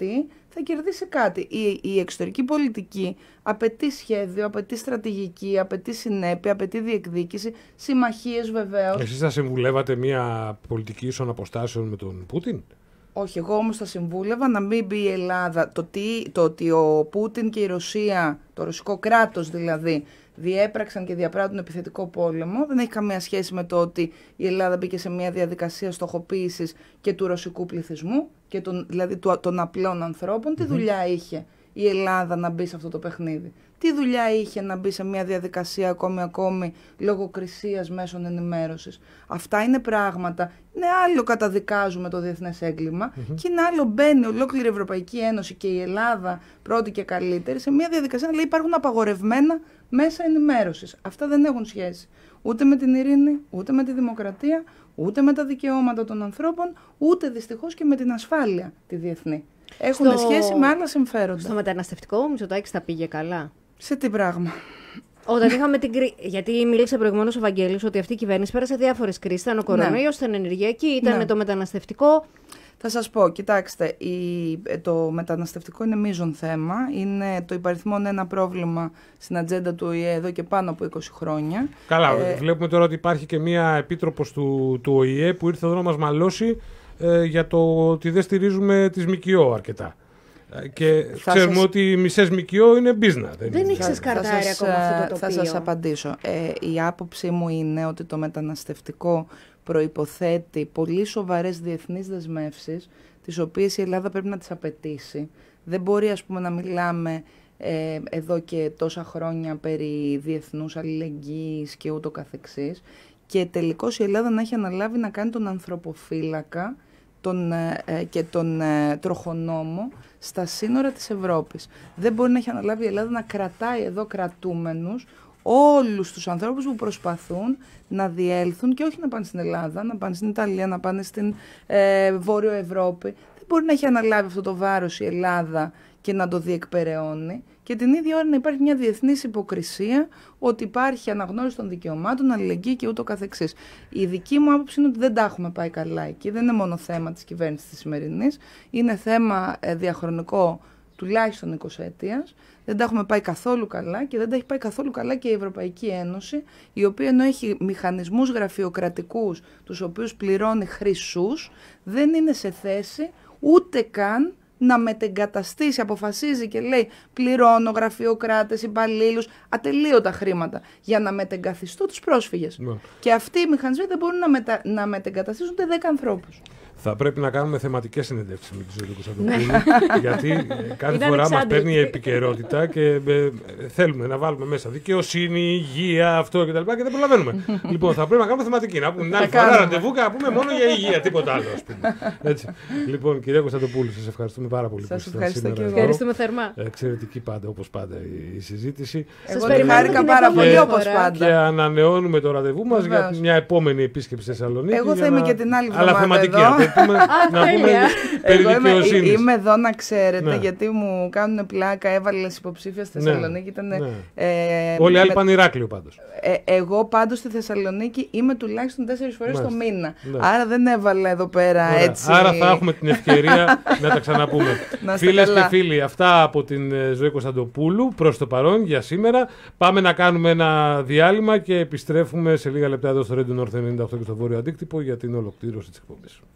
θα κερδίσει κάτι. Η, εξωτερική πολιτική απαιτεί σχέδιο, απαιτεί στρατηγική, απαιτεί συνέπεια, απαιτεί διεκδίκηση, συμμαχίες βεβαίως. Εσείς θα συμβουλεύατε μια πολιτική ίσων αποστάσεων με τον Πούτιν. Όχι, εγώ όμως θα συμβούλευα να μην μπει η Ελλάδα. Το, τι, το ότι ο Πούτιν και η Ρωσία, το ρωσικό κράτος δηλαδή, διέπραξαν και διαπράττουν επιθετικό πόλεμο. Δεν έχει καμία σχέση με το ότι η Ελλάδα μπήκε σε μια διαδικασία στοχοποίησης και του ρωσικού πληθυσμού, και των, δηλαδή των απλών ανθρώπων. Τι δουλειά είχε η Ελλάδα να μπει σε αυτό το παιχνίδι. Τι δουλειά είχε να μπει σε μια διαδικασία ακόμη ακόμη λογοκρισίας μέσων ενημέρωσης. Αυτά είναι πράγματα. Είναι άλλο καταδικάζουμε το διεθνές και είναι άλλο μπαίνει ολόκληρη η Ευρωπαϊκή Ένωση και η Ελλάδα πρώτη και καλύτερη σε μια διαδικασία να υπάρχουν απαγορευμένα μέσα ενημέρωσης. Αυτά δεν έχουν σχέση ούτε με την ειρήνη, ούτε με τη δημοκρατία, ούτε με τα δικαιώματα των ανθρώπων, ούτε δυστυχώς και με την ασφάλεια τη διεθνή. Έχουν στο... σχέση με άλλα συμφέροντα. Στο μεταναστευτικό ο Μητσοτάκης τα πήγε καλά. Σε τι πράγμα. Όταν είχαμε την κρίση. Γιατί μίλησε προηγουμένως ο Βαγγέλης ότι αυτή η κυβέρνηση πέρασε διάφορες κρίσεις. Ήταν ο κορονοϊό, ναι. ήταν ενεργειακή, ήταν ναι. το μεταναστευτικό. Θα σας πω, κοιτάξτε, η, ε, το μεταναστευτικό είναι μείζον θέμα. Είναι το υπαριθμόν ένα πρόβλημα στην ατζέντα του ΟΗΕ εδώ και πάνω από 20 χρόνια. Καλά, ε, βλέπουμε τώρα ότι υπάρχει και μία επίτροπος του, του ΟΗΕ που ήρθε εδώ να μας μαλώσει ε, για το ότι δεν στηρίζουμε τις ΜΚΟ αρκετά. Και ξέρουμε σας... ότι οι μισές ΜΚΟ είναι business. Δεν, δεν έχει ακόμα αυτό το τοπίο. Θα σας απαντήσω. η άποψή μου είναι ότι το μεταναστευτικό προϋποθέτει πολύ σοβαρές διεθνείς δεσμεύσεις, τις οποίες η Ελλάδα πρέπει να τις απαιτήσει. Δεν μπορεί, ας πούμε, να μιλάμε ε, εδώ και τόσα χρόνια περί διεθνούς αλληλεγγύης και ούτω καθεξής και τελικώς η Ελλάδα να έχει αναλάβει να κάνει τον ανθρωποφύλακα τον, ε, ε, και τον τροχονόμο στα σύνορα της Ευρώπης. Δεν μπορεί να έχει αναλάβει η Ελλάδα να κρατάει εδώ κρατούμενους όλους τους ανθρώπους που προσπαθούν να διέλθουν και όχι να πάνε στην Ελλάδα, να πάνε στην Ιταλία, να πάνε στην ε, Βόρειο Ευρώπη. Δεν μπορεί να έχει αναλάβει αυτό το βάρος η Ελλάδα και να το διεκπεραιώνει. Και την ίδια ώρα να υπάρχει μια διεθνής υποκρισία ότι υπάρχει αναγνώριση των δικαιωμάτων, αλληλεγγύη και ούτω καθεξής. Η δική μου άποψη είναι ότι δεν τα έχουμε πάει καλά εκεί. Δεν είναι μόνο θέμα της κυβέρνησης της σημερινής. Είναι θέμα ε, διαχρονικό τουλάχιστον 20 ετία. Δεν τα έχουμε πάει καθόλου καλά και δεν τα έχει πάει καθόλου καλά και η Ευρωπαϊκή Ένωση, η οποία ενώ έχει μηχανισμούς γραφειοκρατικούς τους οποίους πληρώνει χρυσούς, δεν είναι σε θέση ούτε καν να μετεγκαταστήσει, αποφασίζει και λέει πληρώνω γραφειοκράτες, υπαλλήλους, ατελείωτα χρήματα για να μετεγκαθιστώ τους πρόσφυγες. Ναι. Και αυτοί οι μηχανισμοί δεν μπορούν να, να μετεγκαταστήσουν ούτε 10 ανθρώπους. Θα πρέπει να κάνουμε θεματικές συνεντεύξεις με του Ζωή Κωνσταντοπούλου. Ναι. γιατί ε, κάθε φορά μας παίρνει η επικαιρότητα και ε, ε, θέλουμε να βάλουμε μέσα δικαιοσύνη, υγεία, αυτό κτλ. Και, και δεν προλαβαίνουμε. λοιπόν, θα πρέπει να κάνουμε θεματική. Να πούμε την φορά ραντεβού και να πούμε μόνο για υγεία, τίποτα άλλο. ας πούμε. Έτσι. Λοιπόν, κυρία Κωνσταντοπούλου, σας ευχαριστούμε πάρα πολύ που ήρθατε. Σα Ευχαριστούμε θερμά. Εξαιρετική πάντα, όπως πάντα η συζήτηση. Σας περιμένουμε πάρα πολύ όπως πάντα. Και ανανεώνουμε το ραντεβού μας για μια επόμενη επίσκεψη στη Θεσσαλονίκη. Εγώ θα είμαι και την άλλη φορά. Αλλά θεματική πούμε. να πούμε Εγώ είμαι, είμαι εδώ να ξέρετε, ναι. γιατί μου κάνουν πλάκα, έβαλες υποψήφια στη ναι. Θεσσαλονίκη. Ήταν, ναι. ε, Όλοι οι άλλοι πάνε Ηράκλειο πάντως. Ε, εγώ πάντως στη Θεσσαλονίκη είμαι τουλάχιστον τέσσερις φορές το μήνα. Ναι. Άρα δεν έβαλα εδώ πέρα Ωραία. έτσι. Άρα θα έχουμε την ευκαιρία να τα ξαναπούμε. Φίλες και φίλοι, αυτά από την ε, Ζωή Κωνσταντοπούλου προς το παρόν για σήμερα. Πάμε να κάνουμε ένα διάλειμμα και επιστρέφουμε σε λίγα λεπτά εδώ στο Radio North 98 και στο Βόρειο Αντίκτυπο για την ολοκλήρωση της εκπομπής.